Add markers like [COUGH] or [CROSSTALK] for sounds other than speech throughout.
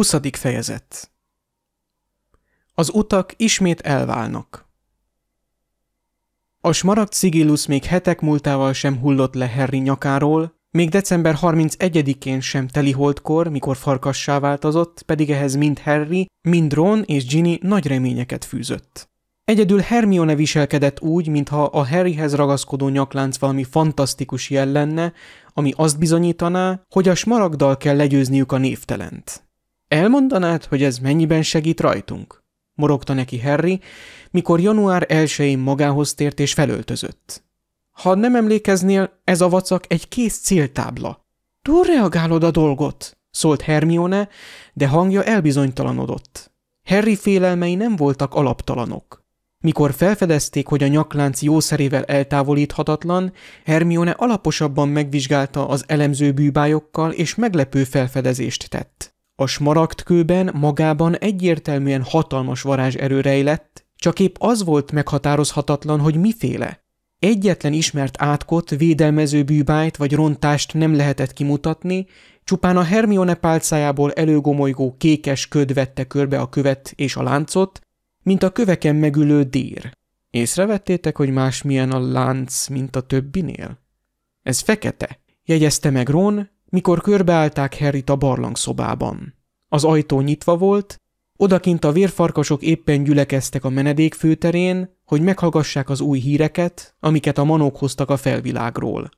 20. fejezet Az utak ismét elválnak. A smaragd szigillus még hetek múltával sem hullott le Harry nyakáról, még december 31-én sem holdkor, mikor farkassá változott, pedig ehhez mind Harry, mind Ron és Ginny nagy reményeket fűzött. Egyedül Hermione viselkedett úgy, mintha a Harryhez ragaszkodó nyaklánc valami fantasztikus jel lenne, ami azt bizonyítaná, hogy a smaragdal kell legyőzniük a névtelent. Elmondanád, hogy ez mennyiben segít rajtunk? Morogta neki Harry, mikor január elsőjén magához tért és felöltözött. Ha nem emlékeznél, ez a vacak egy kész céltábla. Túl reagálod a dolgot, szólt Hermione, de hangja elbizonytalanodott. Harry félelmei nem voltak alaptalanok. Mikor felfedezték, hogy a nyaklánc jószerével eltávolíthatatlan, Hermione alaposabban megvizsgálta az elemző bűbájokkal és meglepő felfedezést tett. A smaragdkőben magában egyértelműen hatalmas varázserő rejlett, csak épp az volt meghatározhatatlan, hogy miféle. Egyetlen ismert átkot, védelmező bűbájt vagy rontást nem lehetett kimutatni, csupán a Hermione pálcájából előgomolygó kékes köd vette körbe a követ és a láncot, mint a köveken megülő dír. Észrevettétek, hogy másmilyen a lánc, mint a többinél? Ez fekete, jegyezte meg Ron, mikor körbeállták Harryt a barlangszobában. Az ajtó nyitva volt, odakint a vérfarkasok éppen gyülekeztek a menedék főterén, hogy meghallgassák az új híreket, amiket a manók hoztak a felvilágról.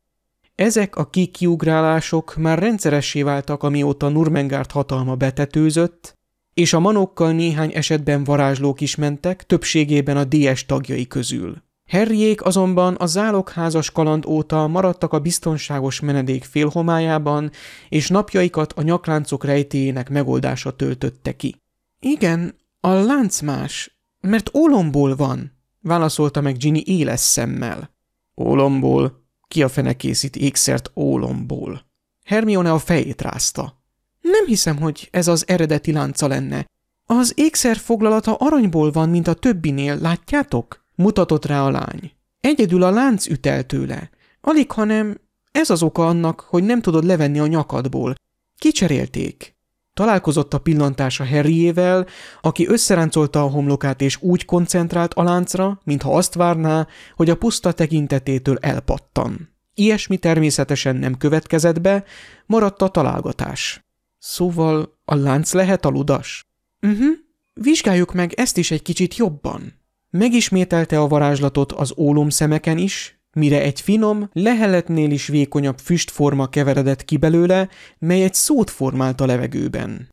Ezek a kikiugrálások már rendszeressé váltak, amióta Nurmengárt hatalma betetőzött, és a manókkal néhány esetben varázslók is mentek, többségében a DS tagjai közül. Harryék azonban a zálogházas kaland óta maradtak a biztonságos menedék félhomájában, és napjaikat a nyakláncok rejtéjének megoldása töltötte ki. Igen, a lánc más, mert ólomból van, válaszolta meg Ginny éles szemmel. Ólomból? Ki a fene készít ékszert ólomból? Hermione a fejét rázta. Nem hiszem, hogy ez az eredeti lánca lenne. Az ékszer foglalata aranyból van, mint a többinél, látjátok? mutatott rá a lány. Egyedül a lánc ütelt tőle. Alig, hanem ez az oka annak, hogy nem tudod levenni a nyakadból. Kicserélték. Találkozott a pillantása Harryével, aki összeráncolta a homlokát és úgy koncentrált a láncra, mintha azt várná, hogy a puszta tekintetétől elpattan. Ilyesmi természetesen nem következett be, maradt a találgatás. Szóval a lánc lehet ludas? Mhm, uh-huh. vizsgáljuk meg ezt is egy kicsit jobban. Megismételte a varázslatot az ólomszemeken is, mire egy finom, leheletnél is vékonyabb füstforma keveredett ki belőle, mely egy szót formált a levegőben.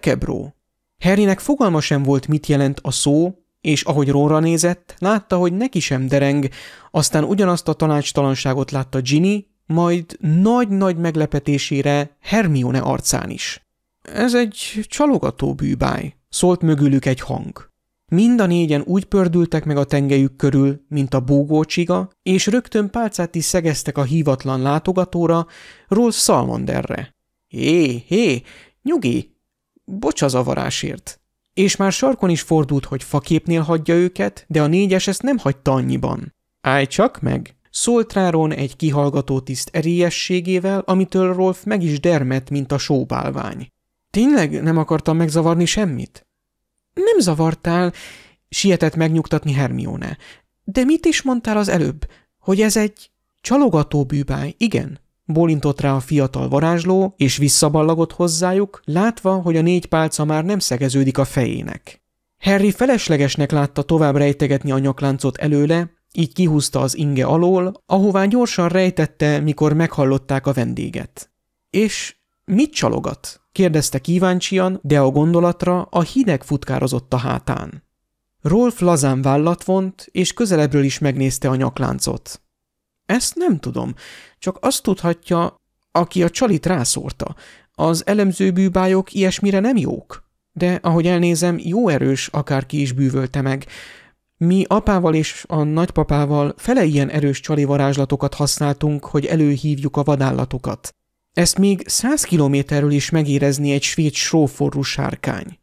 kebró. Harrynek fogalma sem volt, mit jelent a szó, és ahogy Ronra nézett, látta, hogy neki sem dereng, aztán ugyanazt a tanácstalanságot látta Ginny, majd nagy-nagy meglepetésére Hermione arcán is. Ez egy csalogató bűbáj, szólt mögülük egy hang. Mind a négyen úgy pördültek meg a tengelyük körül, mint a búgócsiga, és rögtön pálcát is szegeztek a hívatlan látogatóra, ról Salmonderre. Hé, hé, nyugi, bocs az avarásért. És már sarkon is fordult, hogy faképnél hagyja őket, de a négyes ezt nem hagyta annyiban. Állj csak meg! Szólt ráron egy kihallgató tiszt erélyességével, amitől Rolf meg is dermet, mint a sóbálvány. Tényleg nem akartam megzavarni semmit? Nem zavartál, sietett megnyugtatni Hermione. De mit is mondtál az előbb? Hogy ez egy csalogató bűbáj, igen? Bólintott rá a fiatal varázsló, és visszaballagott hozzájuk, látva, hogy a négy pálca már nem szegeződik a fejének. Harry feleslegesnek látta tovább rejtegetni a nyakláncot előle, így kihúzta az inge alól, ahová gyorsan rejtette, mikor meghallották a vendéget. És Mit csalogat? kérdezte kíváncsian, de a gondolatra a hideg futkározott a hátán. Rolf lazán vállat vont, és közelebbről is megnézte a nyakláncot. Ezt nem tudom, csak azt tudhatja, aki a csalit rászórta. Az elemző bűbályok ilyesmire nem jók. De ahogy elnézem, jó erős akárki is bűvölte meg. Mi apával és a nagypapával fele ilyen erős csali varázslatokat használtunk, hogy előhívjuk a vadállatokat. Ezt még száz kilométerről is megérezni egy svéd sóforú sárkány.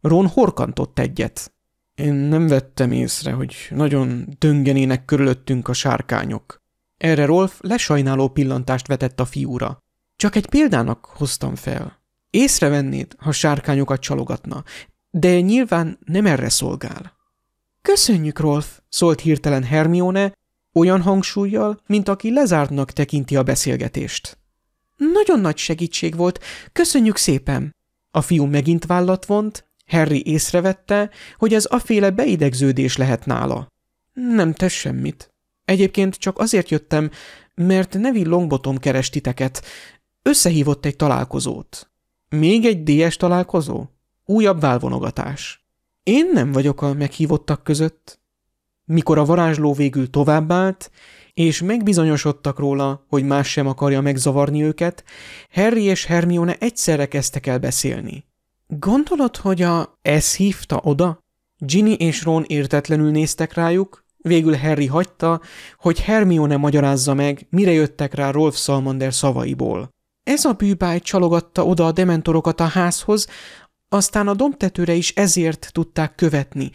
Ron horkantott egyet. Én nem vettem észre, hogy nagyon döngenének körülöttünk a sárkányok. Erre Rolf lesajnáló pillantást vetett a fiúra. Csak egy példának hoztam fel. Észrevennéd, ha sárkányokat csalogatna, de nyilván nem erre szolgál. Köszönjük, Rolf, szólt hirtelen Hermione, olyan hangsúlyjal, mint aki lezártnak tekinti a beszélgetést. Nagyon nagy segítség volt, köszönjük szépen! A fiú megint vállat vont, Harry észrevette, hogy ez aféle beidegződés lehet nála. Nem tesz semmit. Egyébként csak azért jöttem, mert Neville Longbottom keres titeket. Összehívott egy találkozót. Még egy DS találkozó? Újabb válvonogatás. Én nem vagyok a meghívottak között mikor a varázsló végül továbbállt, és megbizonyosodtak róla, hogy más sem akarja megzavarni őket, Harry és Hermione egyszerre kezdtek el beszélni. Gondolod, hogy a ez hívta oda? Ginny és Ron értetlenül néztek rájuk, végül Harry hagyta, hogy Hermione magyarázza meg, mire jöttek rá Rolf Salmander szavaiból. Ez a bűbáj csalogatta oda a dementorokat a házhoz, aztán a domtetőre is ezért tudták követni,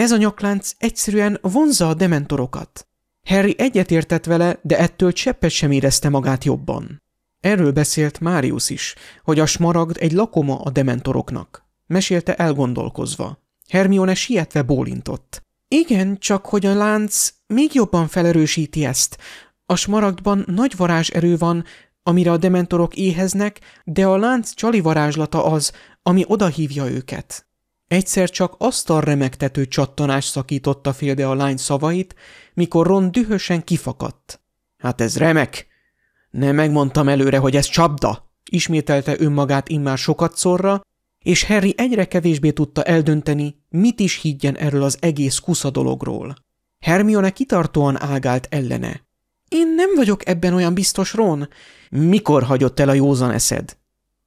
ez a nyaklánc egyszerűen vonza a dementorokat. Harry egyetértett vele, de ettől cseppet sem érezte magát jobban. Erről beszélt Márius is, hogy a smaragd egy lakoma a dementoroknak. Mesélte elgondolkozva. Hermione sietve bólintott. Igen, csak hogy a lánc még jobban felerősíti ezt. A smaragdban nagy varázserő van, amire a dementorok éheznek, de a lánc csali varázslata az, ami odahívja őket. Egyszer csak a remegtető csattanás szakította félde a lány szavait, mikor Ron dühösen kifakadt. Hát ez remek! Nem megmondtam előre, hogy ez csapda! Ismételte önmagát immár szorra, és Harry egyre kevésbé tudta eldönteni, mit is higgyen erről az egész kusza dologról. Hermione kitartóan ágált ellene. Én nem vagyok ebben olyan biztos, Ron. Mikor hagyott el a józan eszed?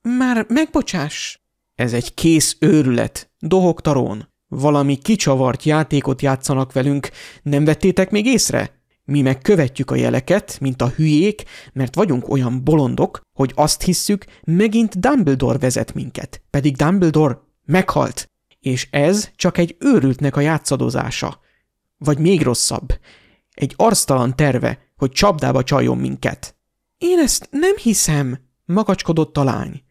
Már megbocsás. Ez egy kész őrület, Dohog tarón. Valami kicsavart játékot játszanak velünk, nem vettétek még észre? Mi meg követjük a jeleket, mint a hülyék, mert vagyunk olyan bolondok, hogy azt hisszük, megint Dumbledore vezet minket, pedig Dumbledore meghalt. És ez csak egy őrültnek a játszadozása. Vagy még rosszabb, egy arctalan terve, hogy csapdába csaljon minket. Én ezt nem hiszem, magacskodott a lány.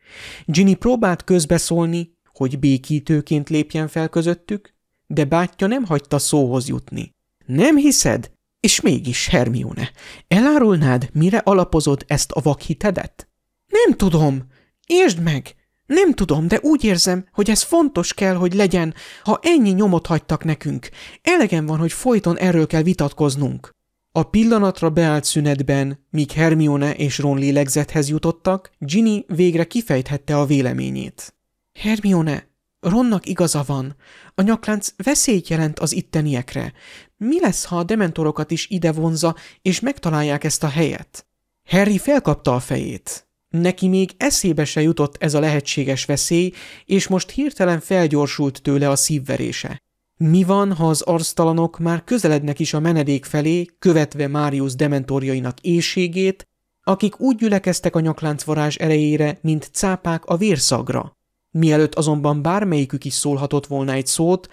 Ginny próbált közbeszólni, hogy békítőként lépjen fel közöttük, de bátyja nem hagyta szóhoz jutni. Nem hiszed? És mégis, Hermione, elárulnád, mire alapozod ezt a vakhitedet? Nem tudom. Értsd meg! Nem tudom, de úgy érzem, hogy ez fontos kell, hogy legyen, ha ennyi nyomot hagytak nekünk. Elegem van, hogy folyton erről kell vitatkoznunk. A pillanatra beállt szünetben, míg Hermione és Ron lélegzethez jutottak, Ginny végre kifejthette a véleményét. Hermione, Ronnak igaza van. A nyaklánc veszélyt jelent az itteniekre. Mi lesz, ha a dementorokat is ide vonza, és megtalálják ezt a helyet? Harry felkapta a fejét. Neki még eszébe se jutott ez a lehetséges veszély, és most hirtelen felgyorsult tőle a szívverése. Mi van, ha az arztalanok már közelednek is a menedék felé, követve Máriusz dementorjainak éjségét, akik úgy gyülekeztek a nyaklánc varázs erejére, mint cápák a vérszagra? Mielőtt azonban bármelyikük is szólhatott volna egy szót,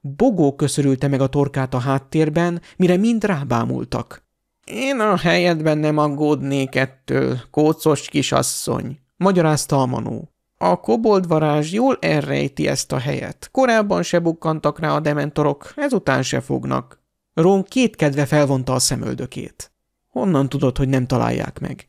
Bogó köszörülte meg a torkát a háttérben, mire mind rábámultak. Én a helyedben nem aggódnék ettől, kócos kisasszony, magyarázta a manó. A kobold varázs jól elrejti ezt a helyet. Korábban se bukkantak rá a dementorok, ezután se fognak. Ron kétkedve felvonta a szemöldökét. Honnan tudod, hogy nem találják meg?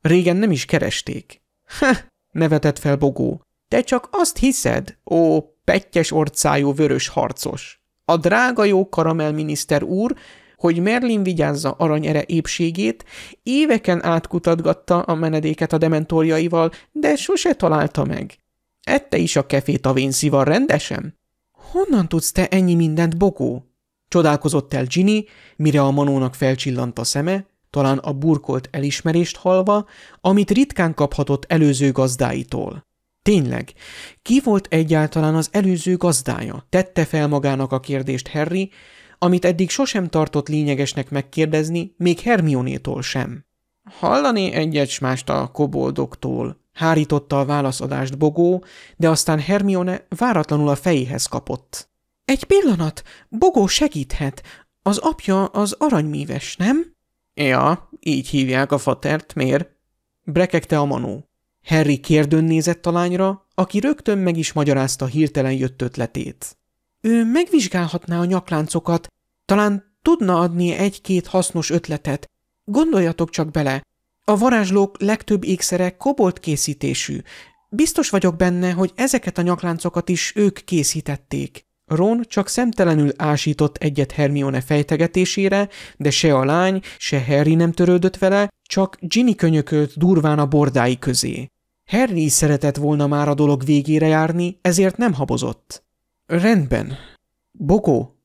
Régen nem is keresték. Ha, nevetett fel Bogó. Te csak azt hiszed, ó, pettyes orcájú vörös harcos, a drága jó karamelminiszter úr, hogy Merlin vigyázza aranyere épségét, éveken átkutatgatta a menedéket a dementorjaival, de sose találta meg. Ette is a kefét a vénszival rendesen? Honnan tudsz te ennyi mindent, Bogó? Csodálkozott el Ginny, mire a manónak felcsillant a szeme, talán a burkolt elismerést halva, amit ritkán kaphatott előző gazdáitól. Tényleg, ki volt egyáltalán az előző gazdája? Tette fel magának a kérdést Harry, amit eddig sosem tartott lényegesnek megkérdezni, még Hermionétól sem. Hallani egyet mást a koboldoktól, hárította a válaszadást Bogó, de aztán Hermione váratlanul a fejéhez kapott. Egy pillanat, Bogó segíthet. Az apja az aranymíves, nem? Ja, így hívják a fatert, miért? Brekegte a manó. Harry kérdőn nézett a lányra, aki rögtön meg is magyarázta hirtelen jött ötletét. Ő megvizsgálhatná a nyakláncokat, talán tudna adni egy-két hasznos ötletet. Gondoljatok csak bele, a varázslók legtöbb ékszere kobolt készítésű. Biztos vagyok benne, hogy ezeket a nyakláncokat is ők készítették. Ron csak szemtelenül ásított egyet Hermione fejtegetésére, de se a lány, se Harry nem törődött vele, csak Ginny könyökölt durván a bordái közé. Harry is szeretett volna már a dolog végére járni, ezért nem habozott. Rendben. Bokó.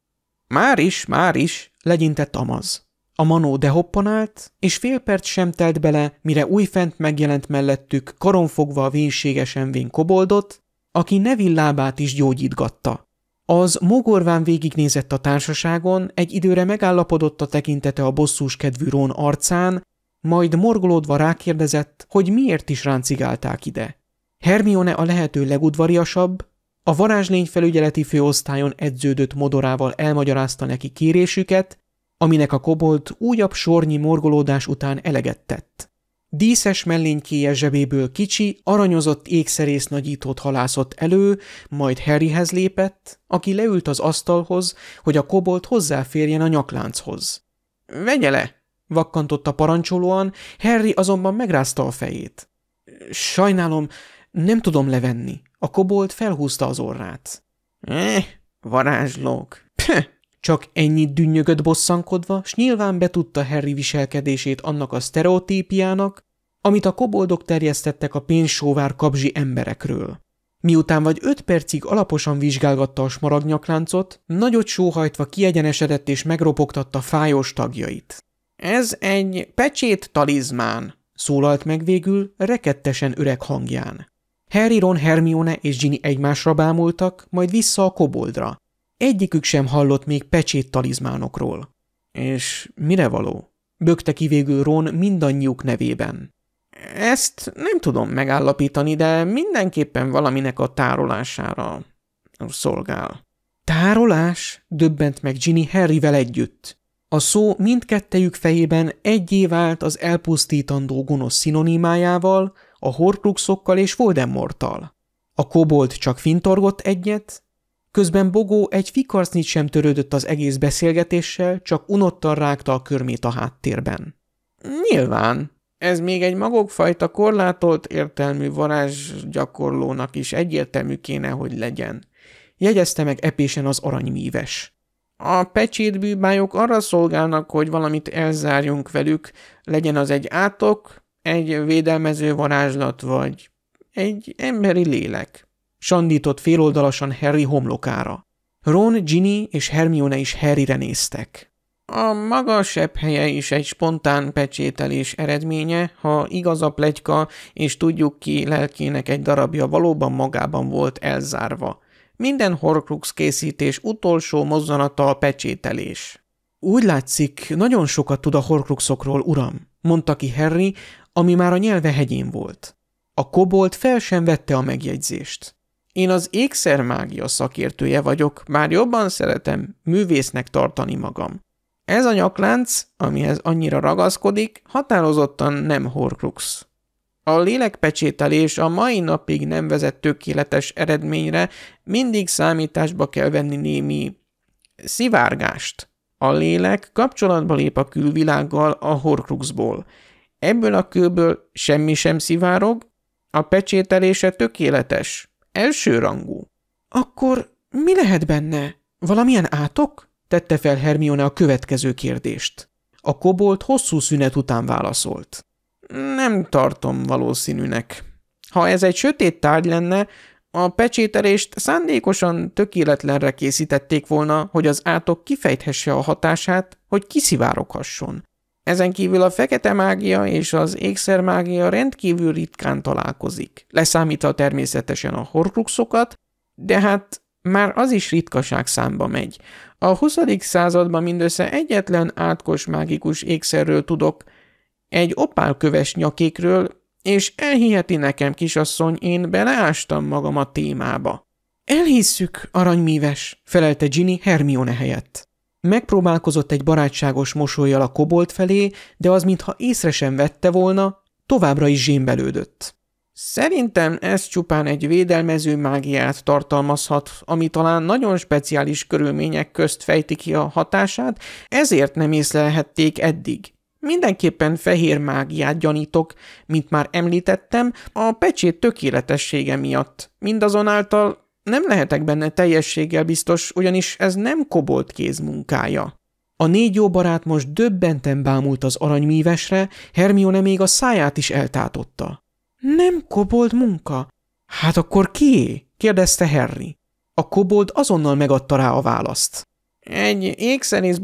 Már is, már is, legyintett Amaz. A manó dehoppanált, és fél perc sem telt bele, mire újfent megjelent mellettük, karonfogva a vénségesen vén koboldot, aki Nevin lábát is gyógyítgatta. Az mogorván végignézett a társaságon, egy időre megállapodott a tekintete a bosszús kedvű Rón arcán, majd morgolódva rákérdezett, hogy miért is ráncigálták ide. Hermione a lehető legudvariasabb, a varázslény felügyeleti főosztályon edződött modorával elmagyarázta neki kérésüket, aminek a kobolt újabb sornyi morgolódás után eleget tett. Díszes mellénykéje zsebéből kicsi, aranyozott ékszerész nagyítót halászott elő, majd Harryhez lépett, aki leült az asztalhoz, hogy a kobolt hozzáférjen a nyaklánchoz. – Vegye le! vakkantotta parancsolóan, Harry azonban megrázta a fejét. Sajnálom, nem tudom levenni. A kobold felhúzta az orrát. Eh, varázslók. Pöh. Csak ennyit dünnyögött bosszankodva, s nyilván betudta Harry viselkedését annak a sztereotípiának, amit a koboldok terjesztettek a pénzsóvár kabzsi emberekről. Miután vagy öt percig alaposan vizsgálgatta a smaragnyakláncot, nagyot sóhajtva kiegyenesedett és megropogtatta fájós tagjait. Ez egy pecsét talizmán, szólalt meg végül rekettesen öreg hangján. Harry, Ron, Hermione és Ginny egymásra bámultak, majd vissza a koboldra. Egyikük sem hallott még pecsét talizmánokról. És mire való? Bökte ki végül Ron mindannyiuk nevében. Ezt nem tudom megállapítani, de mindenképpen valaminek a tárolására szolgál. Tárolás? Döbbent meg Ginny Harryvel együtt. A szó mindkettejük fejében egyé vált az elpusztítandó gonosz szinonimájával, a horcruxokkal és Voldemorttal. A kobold csak fintorgott egyet, közben Bogó egy fikarsznit sem törődött az egész beszélgetéssel, csak unottan rágta a körmét a háttérben. Nyilván, ez még egy magokfajta korlátolt értelmű varázsgyakorlónak is egyértelmű kéne, hogy legyen. Jegyezte meg epésen az aranymíves. A pecsétbűbályok arra szolgálnak, hogy valamit elzárjunk velük, legyen az egy átok, egy védelmező varázslat vagy egy emberi lélek. Sandított féloldalasan Harry homlokára. Ron, Ginny és Hermione is Harryre néztek. A maga helye is egy spontán pecsételés eredménye, ha igaz a plegyka, és tudjuk ki lelkének egy darabja valóban magában volt elzárva – minden horcrux készítés utolsó mozzanata a pecsételés. Úgy látszik, nagyon sokat tud a horcruxokról, uram, mondta ki Harry, ami már a nyelve hegyén volt. A kobolt fel sem vette a megjegyzést. Én az ékszermágia szakértője vagyok, már jobban szeretem művésznek tartani magam. Ez a nyaklánc, amihez annyira ragaszkodik, határozottan nem horcrux. A lélekpecsételés a mai napig nem vezet tökéletes eredményre, mindig számításba kell venni némi szivárgást. A lélek kapcsolatba lép a külvilággal a horcruxból. Ebből a kőből semmi sem szivárog, a pecsételése tökéletes, elsőrangú. Akkor mi lehet benne? Valamilyen átok? tette fel Hermione a következő kérdést. A kobolt hosszú szünet után válaszolt. Nem tartom valószínűnek. Ha ez egy sötét tárgy lenne, a pecsételést szándékosan tökéletlenre készítették volna, hogy az átok kifejthesse a hatását, hogy kiszivároghasson. Ezen kívül a fekete mágia és az mágia rendkívül ritkán találkozik, leszámítva természetesen a horcruxokat, de hát már az is ritkaság számba megy. A 20. században mindössze egyetlen átkos mágikus ékszerről tudok – egy opálköves nyakékről, és elhiheti nekem, kisasszony, én beleástam magam a témába. Elhisszük, aranymíves, felelte Ginny Hermione helyett. Megpróbálkozott egy barátságos mosolyjal a kobolt felé, de az, mintha észre sem vette volna, továbbra is zsémbelődött. Szerintem ez csupán egy védelmező mágiát tartalmazhat, ami talán nagyon speciális körülmények közt fejti ki a hatását, ezért nem észlelhették eddig. Mindenképpen fehér mágiát gyanítok, mint már említettem, a pecsét tökéletessége miatt. Mindazonáltal nem lehetek benne teljességgel biztos, ugyanis ez nem kobolt kéz munkája. A négy jó barát most döbbenten bámult az aranymívesre, Hermione még a száját is eltátotta. Nem kobold munka? Hát akkor kié? kérdezte Harry. A kobold azonnal megadta rá a választ. Egy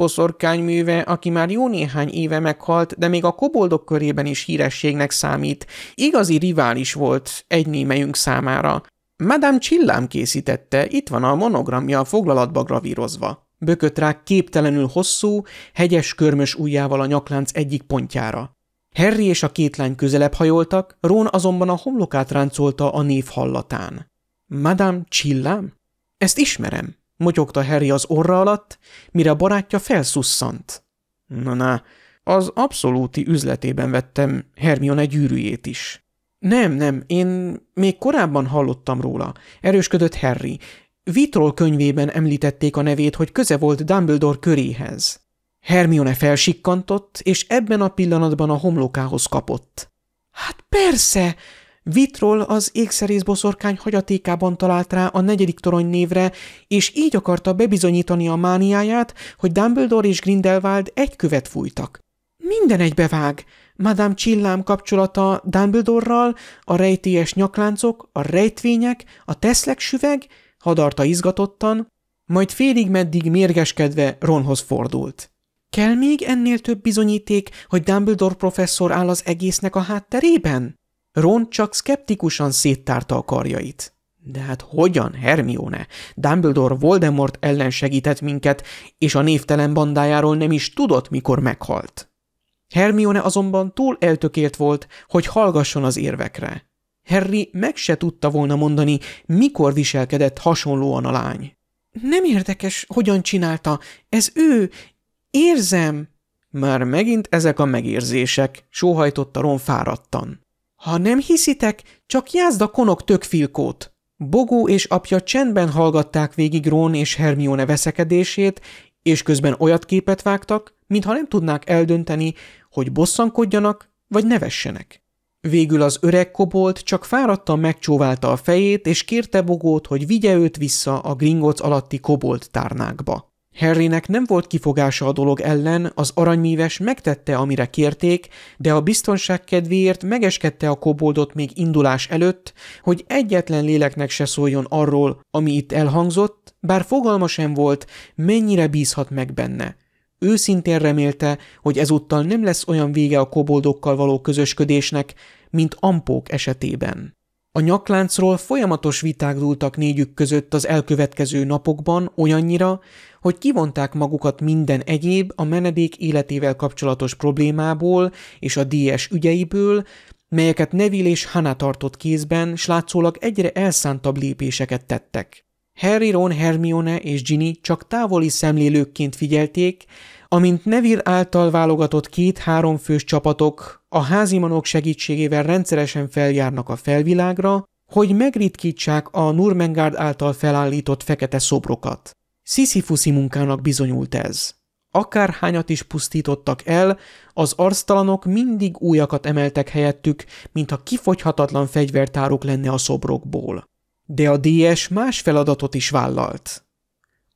műve, aki már jó néhány éve meghalt, de még a koboldok körében is hírességnek számít, igazi rivális volt egy némelyünk számára. Madame Csillám készítette, itt van a monogramja a foglalatba gravírozva. Bökött rá képtelenül hosszú, hegyes körmös ujjával a nyaklánc egyik pontjára. Harry és a két lány közelebb hajoltak, Rón azonban a homlokát ráncolta a név hallatán. Madame Csillám? Ezt ismerem motyogta Harry az orra alatt, mire a barátja felszusszant. Na na, az abszolúti üzletében vettem Hermione gyűrűjét is. Nem, nem, én még korábban hallottam róla, erősködött Harry. Vitrol könyvében említették a nevét, hogy köze volt Dumbledore köréhez. Hermione felsikkantott, és ebben a pillanatban a homlokához kapott. – Hát persze! Vitról az ékszerész boszorkány hagyatékában talált rá a negyedik torony névre, és így akarta bebizonyítani a mániáját, hogy Dumbledore és Grindelwald egy követ fújtak. Minden egybevág! Madame Csillám kapcsolata Dumbledorral, a rejtélyes nyakláncok, a rejtvények, a teszlek süveg, hadarta izgatottan, majd félig meddig mérgeskedve Ronhoz fordult. Kell még ennél több bizonyíték, hogy Dumbledore professzor áll az egésznek a hátterében? Ron csak szkeptikusan széttárta a karjait. De hát hogyan, Hermione? Dumbledore Voldemort ellen segített minket, és a névtelen bandájáról nem is tudott, mikor meghalt. Hermione azonban túl eltökélt volt, hogy hallgasson az érvekre. Harry meg se tudta volna mondani, mikor viselkedett hasonlóan a lány. Nem érdekes, hogyan csinálta. Ez ő. Érzem. Már megint ezek a megérzések, sóhajtotta Ron fáradtan. Ha nem hiszitek, csak jázd a konok tökfilkót! Bogó és apja csendben hallgatták végig Rón és Hermione veszekedését, és közben olyat képet vágtak, mintha nem tudnák eldönteni, hogy bosszankodjanak vagy nevessenek. Végül az öreg kobolt csak fáradtan megcsóválta a fejét, és kérte Bogót, hogy vigye őt vissza a gringoc alatti kobolt tárnákba. Harrynek nem volt kifogása a dolog ellen, az aranymíves megtette, amire kérték, de a biztonság kedvéért megeskedte a koboldot még indulás előtt, hogy egyetlen léleknek se szóljon arról, ami itt elhangzott, bár fogalma sem volt, mennyire bízhat meg benne. Őszintén remélte, hogy ezúttal nem lesz olyan vége a koboldokkal való közösködésnek, mint ampók esetében. A nyakláncról folyamatos viták dúltak négyük között az elkövetkező napokban olyannyira, hogy kivonták magukat minden egyéb a menedék életével kapcsolatos problémából és a DS ügyeiből, melyeket Neville és Hana tartott kézben, s látszólag egyre elszántabb lépéseket tettek. Harry, Ron, Hermione és Ginny csak távoli szemlélőkként figyelték, amint Neville által válogatott két-három fős csapatok a házimanok segítségével rendszeresen feljárnak a felvilágra, hogy megritkítsák a Nurmengard által felállított fekete szobrokat. Sziszifuszi munkának bizonyult ez. Akárhányat is pusztítottak el, az arctalanok mindig újakat emeltek helyettük, mintha kifogyhatatlan fegyvertárok lenne a szobrokból. De a DS más feladatot is vállalt.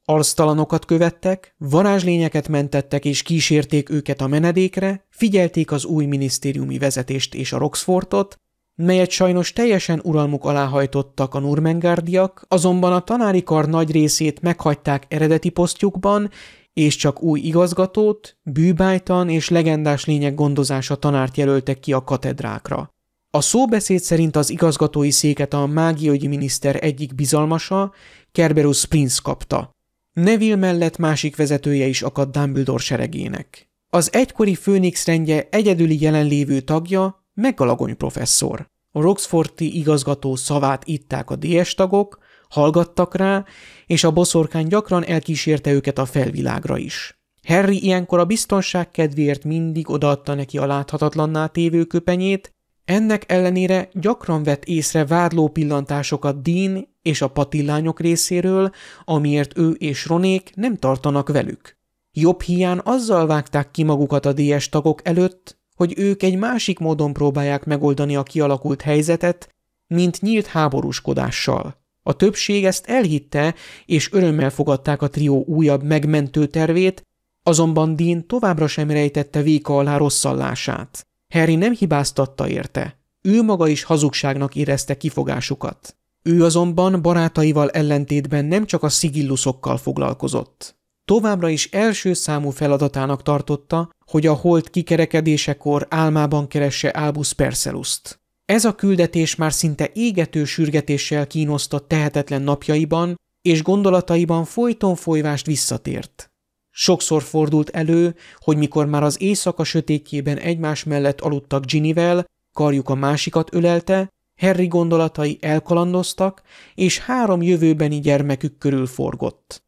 Arztalanokat követtek, varázslényeket mentettek és kísérték őket a menedékre, figyelték az új minisztériumi vezetést és a Roxfortot, melyet sajnos teljesen uralmuk alá hajtottak a nurmengárdiak, azonban a tanári kar nagy részét meghagyták eredeti posztjukban, és csak új igazgatót, bűbájtan és legendás lények gondozása tanárt jelöltek ki a katedrákra. A szóbeszéd szerint az igazgatói széket a mágiai miniszter egyik bizalmasa, Kerberus Prince kapta. Neville mellett másik vezetője is akadt Dumbledore seregének. Az egykori főnix rendje egyedüli jelenlévő tagja, Megalagony professzor. A Roxforti igazgató szavát itták a DS tagok, hallgattak rá, és a boszorkány gyakran elkísérte őket a felvilágra is. Harry ilyenkor a biztonság kedvéért mindig odaadta neki a láthatatlanná tévő köpenyét, ennek ellenére gyakran vett észre vádló pillantásokat Dean és a patillányok részéről, amiért ő és Ronék nem tartanak velük. Jobb hián azzal vágták ki magukat a DS tagok előtt, hogy ők egy másik módon próbálják megoldani a kialakult helyzetet, mint nyílt háborúskodással. A többség ezt elhitte, és örömmel fogadták a trió újabb megmentő tervét, azonban Dean továbbra sem rejtette véka alá rosszallását. Harry nem hibáztatta érte. Ő maga is hazugságnak érezte kifogásukat. Ő azonban barátaival ellentétben nem csak a szigilluszokkal foglalkozott. Továbbra is első számú feladatának tartotta, hogy a hold kikerekedésekor álmában keresse Albus Perseluszt. Ez a küldetés már szinte égető sürgetéssel kínoszta tehetetlen napjaiban, és gondolataiban folyton folyvást visszatért. Sokszor fordult elő, hogy mikor már az éjszaka sötétjében egymás mellett aludtak Ginivel, karjuk a másikat ölelte, Harry gondolatai elkalandoztak, és három jövőbeni gyermekük körül forgott.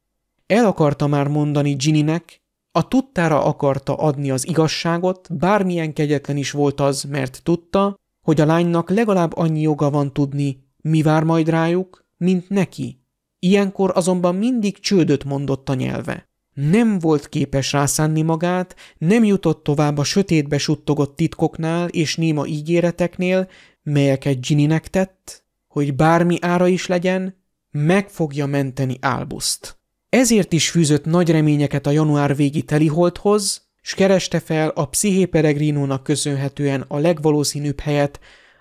El akarta már mondani Ginnynek, a tudtára akarta adni az igazságot, bármilyen kegyetlen is volt az, mert tudta, hogy a lánynak legalább annyi joga van tudni, mi vár majd rájuk, mint neki. Ilyenkor azonban mindig csődöt mondott a nyelve. Nem volt képes rászánni magát, nem jutott tovább a sötétbe suttogott titkoknál és néma ígéreteknél, melyeket Ginnynek tett, hogy bármi ára is legyen, meg fogja menteni Albuszt. Ezért is fűzött nagy reményeket a január végi teliholthoz, s kereste fel a Psziché Peregrinónak köszönhetően a legvalószínűbb helyet,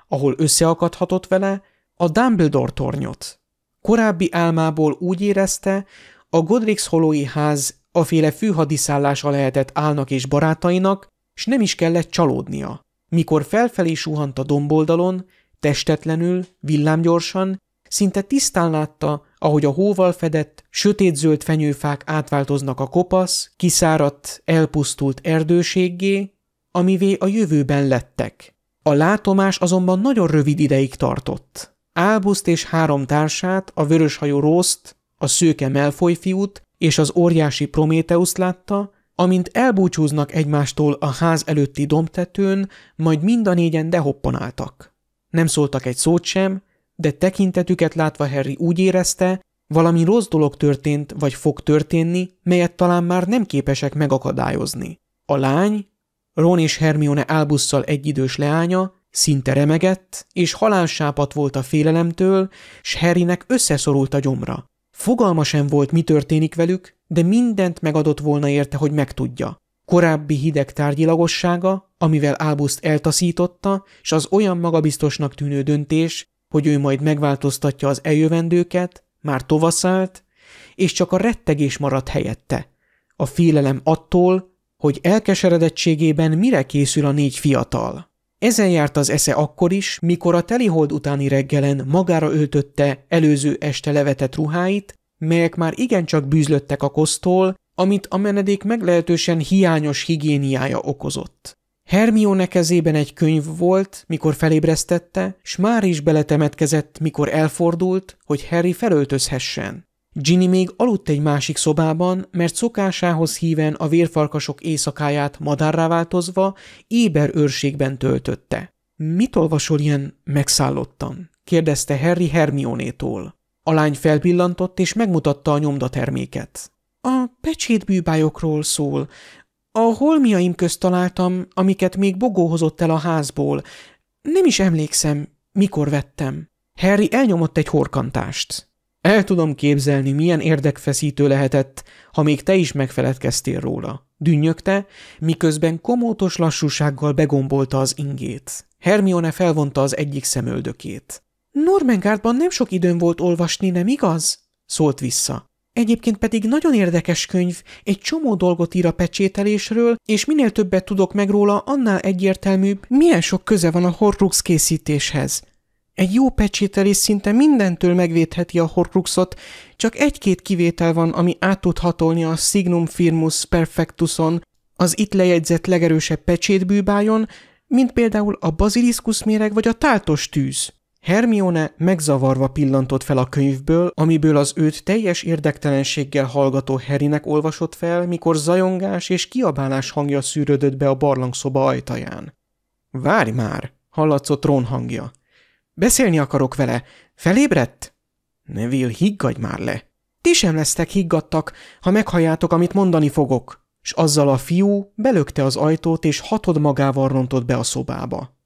ahol összeakadhatott vele, a Dumbledore tornyot. Korábbi álmából úgy érezte, a Godric's Holói ház féle fűhadiszállása lehetett állnak és barátainak, s nem is kellett csalódnia. Mikor felfelé suhant a domboldalon, testetlenül, villámgyorsan, Szinte tisztán látta, ahogy a hóval fedett, sötétzöld fenyőfák átváltoznak a kopasz, kiszáradt, elpusztult erdőséggé, amivé a jövőben lettek. A látomás azonban nagyon rövid ideig tartott. Álbuszt és három társát, a vöröshajó Rószt, a szőke Melfoy fiút és az óriási Prométeuszt látta, amint elbúcsúznak egymástól a ház előtti domtetőn, majd mind a négyen dehoppanáltak. Nem szóltak egy szót sem, de tekintetüket látva Harry úgy érezte, valami rossz dolog történt vagy fog történni, melyet talán már nem képesek megakadályozni. A lány, Ron és Hermione Albusszal egyidős leánya, szinte remegett, és halálsápat volt a félelemtől, s Harrynek összeszorult a gyomra. Fogalma sem volt, mi történik velük, de mindent megadott volna érte, hogy megtudja. Korábbi hideg tárgyilagossága, amivel Albuszt eltaszította, s az olyan magabiztosnak tűnő döntés, hogy ő majd megváltoztatja az eljövendőket, már tovaszált, és csak a rettegés maradt helyette. A félelem attól, hogy elkeseredettségében mire készül a négy fiatal. Ezen járt az esze akkor is, mikor a telihold utáni reggelen magára öltötte előző este levetett ruháit, melyek már igencsak bűzlöttek a kosztól, amit a menedék meglehetősen hiányos higiéniája okozott. Hermione kezében egy könyv volt, mikor felébresztette, s már is beletemetkezett, mikor elfordult, hogy Harry felöltözhessen. Ginny még aludt egy másik szobában, mert szokásához híven a vérfarkasok éjszakáját madárrá változva éber őrségben töltötte. Mit olvasol ilyen megszállottan? kérdezte Harry Hermionétól. A lány felpillantott és megmutatta a nyomdaterméket. A pecsétbűbájokról szól, a holmiaim közt találtam, amiket még Bogó hozott el a házból. Nem is emlékszem, mikor vettem. Harry elnyomott egy horkantást. El tudom képzelni, milyen érdekfeszítő lehetett, ha még te is megfeledkeztél róla. Dünnyögte, miközben komótos lassúsággal begombolta az ingét. Hermione felvonta az egyik szemöldökét. Normengárdban nem sok időn volt olvasni, nem igaz? szólt vissza. Egyébként pedig nagyon érdekes könyv, egy csomó dolgot ír a pecsételésről, és minél többet tudok meg róla, annál egyértelműbb, milyen sok köze van a horcrux készítéshez. Egy jó pecsételés szinte mindentől megvédheti a horcruxot, csak egy-két kivétel van, ami át tud hatolni a Signum Firmus Perfectuson, az itt lejegyzett legerősebb pecsétbűbájon, mint például a baziliszkusz méreg vagy a táltos tűz. Hermione megzavarva pillantott fel a könyvből, amiből az őt teljes érdektelenséggel hallgató Herinek olvasott fel, mikor zajongás és kiabálás hangja szűrődött be a barlangszoba ajtaján. – Várj már! – hallatszott Ron hangja. – Beszélni akarok vele. Felébredt? – Neville, higgadj már le! – Ti sem lesztek higgadtak, ha meghalljátok, amit mondani fogok! – S azzal a fiú belökte az ajtót, és hatod magával rontott be a szobába.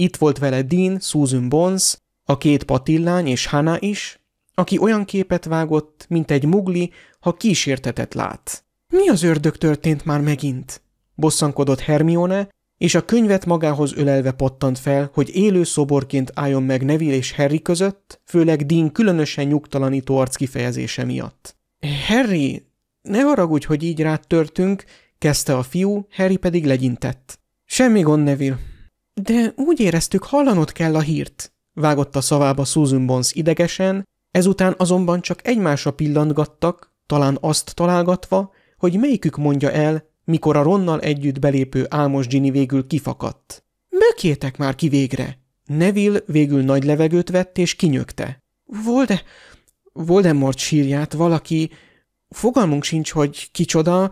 Itt volt vele Dean, Susan Bones, a két patillány és Hana is, aki olyan képet vágott, mint egy mugli, ha kísértetet lát. Mi az ördög történt már megint? Bosszankodott Hermione, és a könyvet magához ölelve pattant fel, hogy élő szoborként álljon meg Neville és Harry között, főleg Dean különösen nyugtalanító arc kifejezése miatt. Harry, ne haragudj, hogy így rád törtünk, kezdte a fiú, Harry pedig legyintett. Semmi gond, Neville, de úgy éreztük, hallanod kell a hírt, vágotta szavába Susan Bons idegesen, ezután azonban csak egymásra pillantgattak, talán azt találgatva, hogy melyikük mondja el, mikor a Ronnal együtt belépő álmos Ginny végül kifakadt. Bökjétek már ki végre! Neville végül nagy levegőt vett és kinyögte. Volde... Voldemort sírját valaki... Fogalmunk sincs, hogy kicsoda...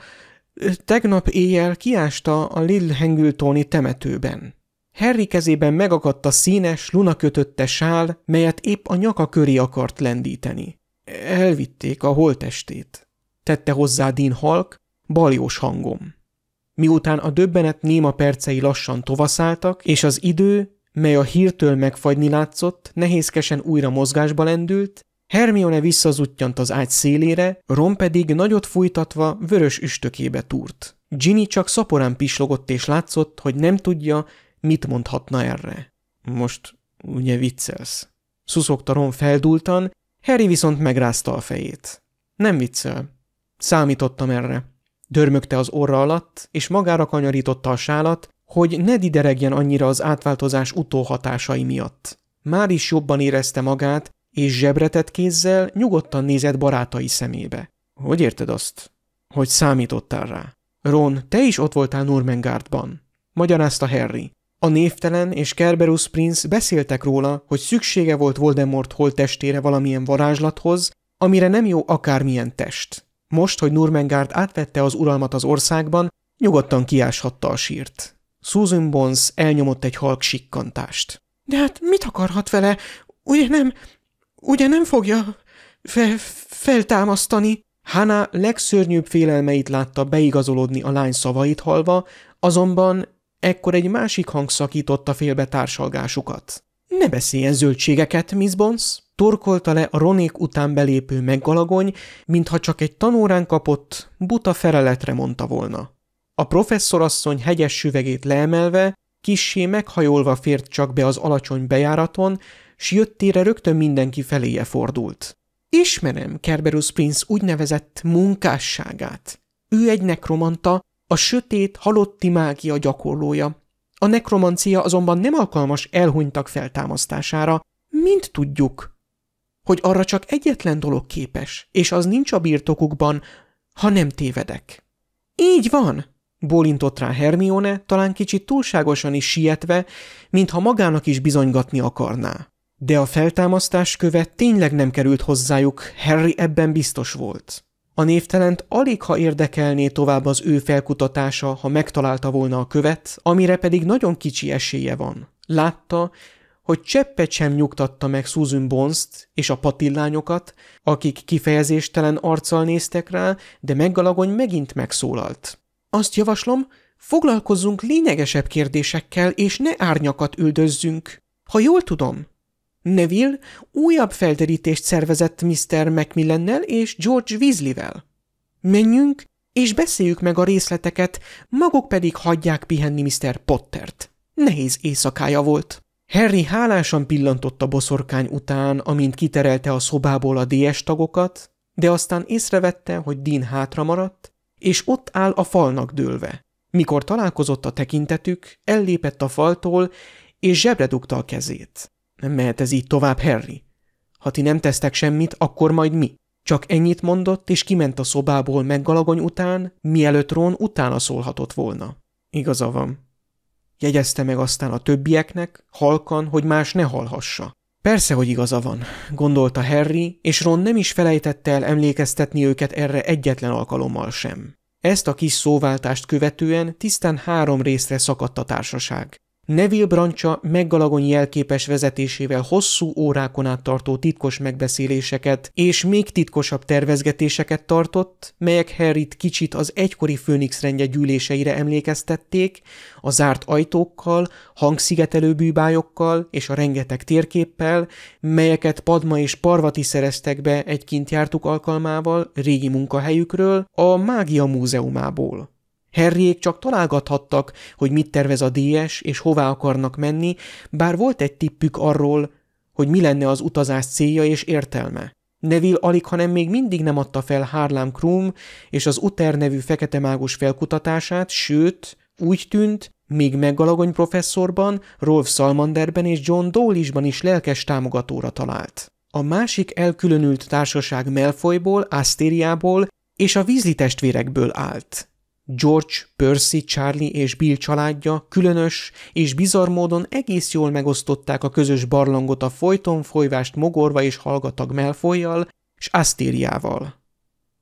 Tegnap éjjel kiásta a Lil Hengültóni temetőben. Harry kezében megakadt a színes, lunakötötte sál, melyet épp a nyaka köré akart lendíteni. Elvitték a holtestét. Tette hozzá Dean halk, baljós hangom. Miután a döbbenet néma percei lassan tovaszáltak, és az idő, mely a hírtől megfagyni látszott, nehézkesen újra mozgásba lendült, Hermione visszazuttyant az ágy szélére, Ron pedig nagyot fújtatva vörös üstökébe túrt. Ginny csak szaporán pislogott és látszott, hogy nem tudja, mit mondhatna erre? Most ugye viccelsz. Szuszogta Ron feldultan, Harry viszont megrázta a fejét. Nem viccel. Számítottam erre. Dörmögte az orra alatt, és magára kanyarította a sálat, hogy ne dideregjen annyira az átváltozás utóhatásai miatt. Már is jobban érezte magát, és zsebretett kézzel nyugodtan nézett barátai szemébe. Hogy érted azt? Hogy számítottál rá? Ron, te is ott voltál Nurmengardban. magyarázta Harry. A névtelen és Kerberus Prince beszéltek róla, hogy szüksége volt Voldemort holttestére valamilyen varázslathoz, amire nem jó akármilyen test. Most, hogy Nurmengard átvette az uralmat az országban, nyugodtan kiáshatta a sírt. Susan Bones elnyomott egy halk sikkantást. – De hát mit akarhat vele? Ugye nem, ugye nem fogja fe, feltámasztani? Hana legszörnyűbb félelmeit látta beigazolódni a lány szavait halva, azonban Ekkor egy másik hang szakította félbe társalgásukat. – Ne beszéljen zöldségeket, Miss Bones! – torkolta le a ronék után belépő meggalagony, mintha csak egy tanórán kapott, buta fereletre mondta volna. A professzorasszony hegyes süvegét leemelve, kissé meghajolva fért csak be az alacsony bejáraton, s jöttére rögtön mindenki feléje fordult. Ismerem Kerberus Prince úgynevezett munkásságát. Ő egy nekromanta, a sötét, halotti mágia gyakorlója. A nekromancia azonban nem alkalmas elhunytak feltámasztására, mint tudjuk, hogy arra csak egyetlen dolog képes, és az nincs a birtokukban, ha nem tévedek. Így van, bólintott rá Hermione, talán kicsit túlságosan is sietve, mintha magának is bizonygatni akarná. De a feltámasztás követ tényleg nem került hozzájuk, Harry ebben biztos volt. A névtelent alig ha érdekelné tovább az ő felkutatása, ha megtalálta volna a követ, amire pedig nagyon kicsi esélye van. Látta, hogy cseppet sem nyugtatta meg Susan Bonst és a patillányokat, akik kifejezéstelen arccal néztek rá, de meggalagony megint megszólalt. Azt javaslom, foglalkozzunk lényegesebb kérdésekkel, és ne árnyakat üldözzünk. Ha jól tudom, Neville újabb felderítést szervezett Mr. Macmillannel és George Weasleyvel. Menjünk, és beszéljük meg a részleteket, maguk pedig hagyják pihenni Mr. Pottert. Nehéz éjszakája volt. Harry hálásan pillantott a boszorkány után, amint kiterelte a szobából a DS tagokat, de aztán észrevette, hogy Dean hátra maradt, és ott áll a falnak dőlve. Mikor találkozott a tekintetük, ellépett a faltól, és zsebre dugta a kezét. Nem mehet ez így tovább, Harry. Ha ti nem tesztek semmit, akkor majd mi? Csak ennyit mondott, és kiment a szobából meggalagony után, mielőtt Ron utána szólhatott volna. Igaza van. Jegyezte meg aztán a többieknek, halkan, hogy más ne hallhassa. Persze, hogy igaza van, gondolta Harry, és Ron nem is felejtette el emlékeztetni őket erre egyetlen alkalommal sem. Ezt a kis szóváltást követően tisztán három részre szakadt a társaság. Neville Brancsa meggalagony jelképes vezetésével hosszú órákon át tartó titkos megbeszéléseket és még titkosabb tervezgetéseket tartott, melyek Harryt kicsit az egykori Főnix rendje gyűléseire emlékeztették, a zárt ajtókkal, hangszigetelő bűbályokkal és a rengeteg térképpel, melyeket Padma és Parvati szereztek be egy kint jártuk alkalmával régi munkahelyükről, a Mágia Múzeumából. Herriék csak találgathattak, hogy mit tervez a DS és hová akarnak menni, bár volt egy tippük arról, hogy mi lenne az utazás célja és értelme. Neville alig, hanem még mindig nem adta fel Harlem Krum és az Uter nevű fekete mágus felkutatását, sőt, úgy tűnt, még megalagony professzorban, Rolf Salmanderben és John Dolisban is lelkes támogatóra talált. A másik elkülönült társaság Melfoyból, Asteriából és a vízli testvérekből állt. George, Percy, Charlie és Bill családja különös és bizarr módon egész jól megosztották a közös barlangot a folyton folyvást mogorva és hallgatag melfolyjal és asztériával.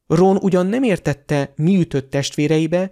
Ron ugyan nem értette, mi ütött testvéreibe,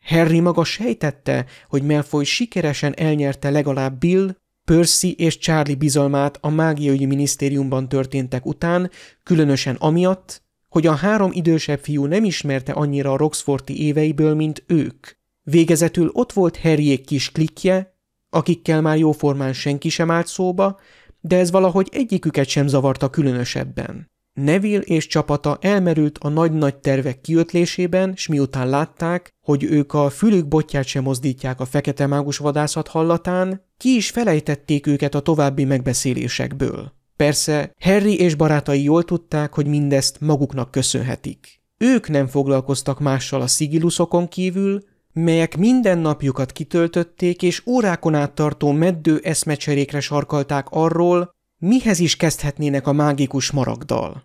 Harry maga sejtette, hogy Melfoy sikeresen elnyerte legalább Bill, Percy és Charlie bizalmát a mágiai minisztériumban történtek után, különösen amiatt, hogy a három idősebb fiú nem ismerte annyira a Roxforti éveiből, mint ők. Végezetül ott volt Herjék kis klikje, akikkel már jóformán senki sem állt szóba, de ez valahogy egyiküket sem zavarta különösebben. Neville és csapata elmerült a nagy-nagy tervek kiötlésében, s miután látták, hogy ők a fülük botját sem mozdítják a fekete mágus vadászat hallatán, ki is felejtették őket a további megbeszélésekből. Persze Harry és barátai jól tudták, hogy mindezt maguknak köszönhetik. Ők nem foglalkoztak mással a szigiluszokon kívül, melyek minden napjukat kitöltötték és órákon át tartó meddő eszmecserékre sarkalták arról, mihez is kezdhetnének a mágikus maragdal.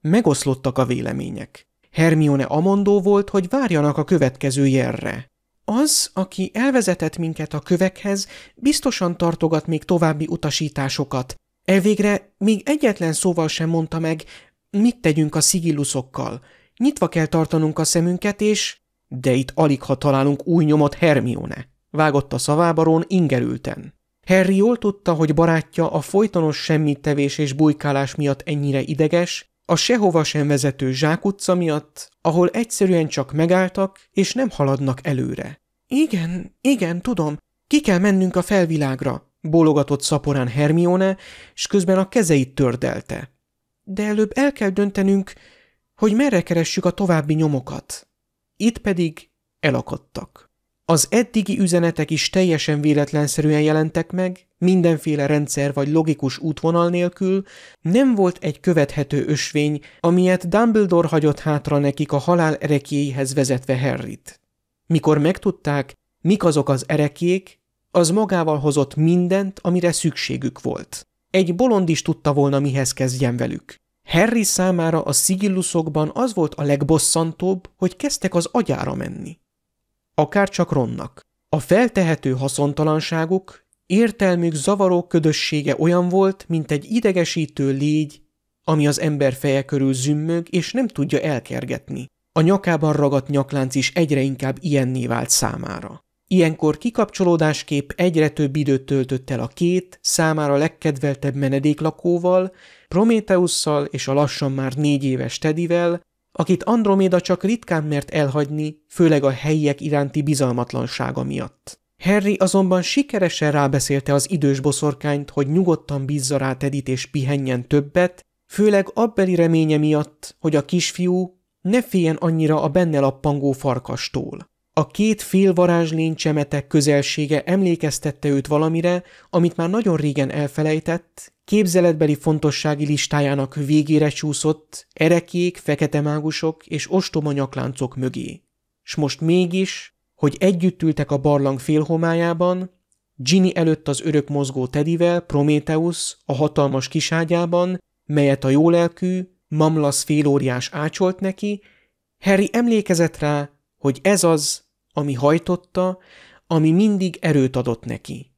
Megoszlottak a vélemények. Hermione amondó volt, hogy várjanak a következő jelre. Az, aki elvezetett minket a kövekhez, biztosan tartogat még további utasításokat, Elvégre még egyetlen szóval sem mondta meg, mit tegyünk a szigiluszokkal. Nyitva kell tartanunk a szemünket, és... De itt alig ha találunk új nyomot Hermione, vágott a szavábaron ingerülten. Harry jól tudta, hogy barátja a folytonos semmittevés és bujkálás miatt ennyire ideges, a sehova sem vezető zsákutca miatt, ahol egyszerűen csak megálltak és nem haladnak előre. Igen, igen, tudom, ki kell mennünk a felvilágra, bólogatott szaporán Hermione, és közben a kezeit tördelte. De előbb el kell döntenünk, hogy merre keressük a további nyomokat. Itt pedig elakadtak. Az eddigi üzenetek is teljesen véletlenszerűen jelentek meg, mindenféle rendszer vagy logikus útvonal nélkül, nem volt egy követhető ösvény, amilyet Dumbledore hagyott hátra nekik a halál erekéihez vezetve Harryt. Mikor megtudták, mik azok az erekék, az magával hozott mindent, amire szükségük volt. Egy bolond is tudta volna, mihez kezdjen velük. Harry számára a szigilluszokban az volt a legbosszantóbb, hogy kezdtek az agyára menni. Akár csak Ronnak. A feltehető haszontalanságuk, értelmük zavaró ködössége olyan volt, mint egy idegesítő légy, ami az ember feje körül zümmög és nem tudja elkergetni. A nyakában ragadt nyaklánc is egyre inkább ilyenné vált számára. Ilyenkor kikapcsolódásképp egyre több időt töltött el a két, számára legkedveltebb menedéklakóval, Prométeusszal és a lassan már négy éves Tedivel, akit Androméda csak ritkán mert elhagyni, főleg a helyiek iránti bizalmatlansága miatt. Harry azonban sikeresen rábeszélte az idős boszorkányt, hogy nyugodtan bízza rá Tedit és pihenjen többet, főleg abbeli reménye miatt, hogy a kisfiú ne féljen annyira a benne lappangó farkastól. A két varázslény csemetek közelsége emlékeztette őt valamire, amit már nagyon régen elfelejtett, képzeletbeli fontossági listájának végére csúszott, erekék, fekete mágusok és ostoma nyakláncok mögé. S most mégis, hogy együtt ültek a barlang félhomájában, Ginny előtt az örök mozgó Tedivel, Prométeus, a hatalmas kiságyában, melyet a jólelkű, Mamlasz félóriás ácsolt neki, Harry emlékezett rá, hogy ez az, ami hajtotta, ami mindig erőt adott neki.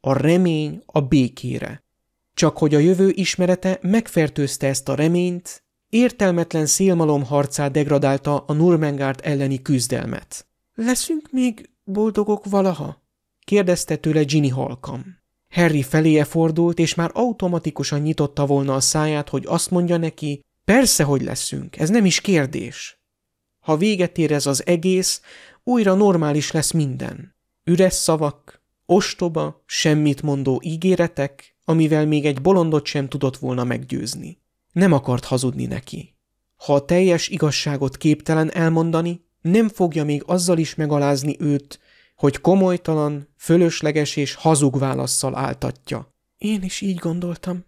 A remény a békére. Csak hogy a jövő ismerete megfertőzte ezt a reményt, értelmetlen szélmalom harcá degradálta a Nurmengárt elleni küzdelmet. Leszünk még boldogok valaha? kérdezte tőle Ginny halkam. Harry feléje fordult, és már automatikusan nyitotta volna a száját, hogy azt mondja neki, persze, hogy leszünk, ez nem is kérdés. Ha véget ér ez az egész, újra normális lesz minden. Üres szavak, ostoba, semmit mondó ígéretek, amivel még egy bolondot sem tudott volna meggyőzni. Nem akart hazudni neki. Ha a teljes igazságot képtelen elmondani, nem fogja még azzal is megalázni őt, hogy komolytalan, fölösleges és hazug válaszsal áltatja. Én is így gondoltam.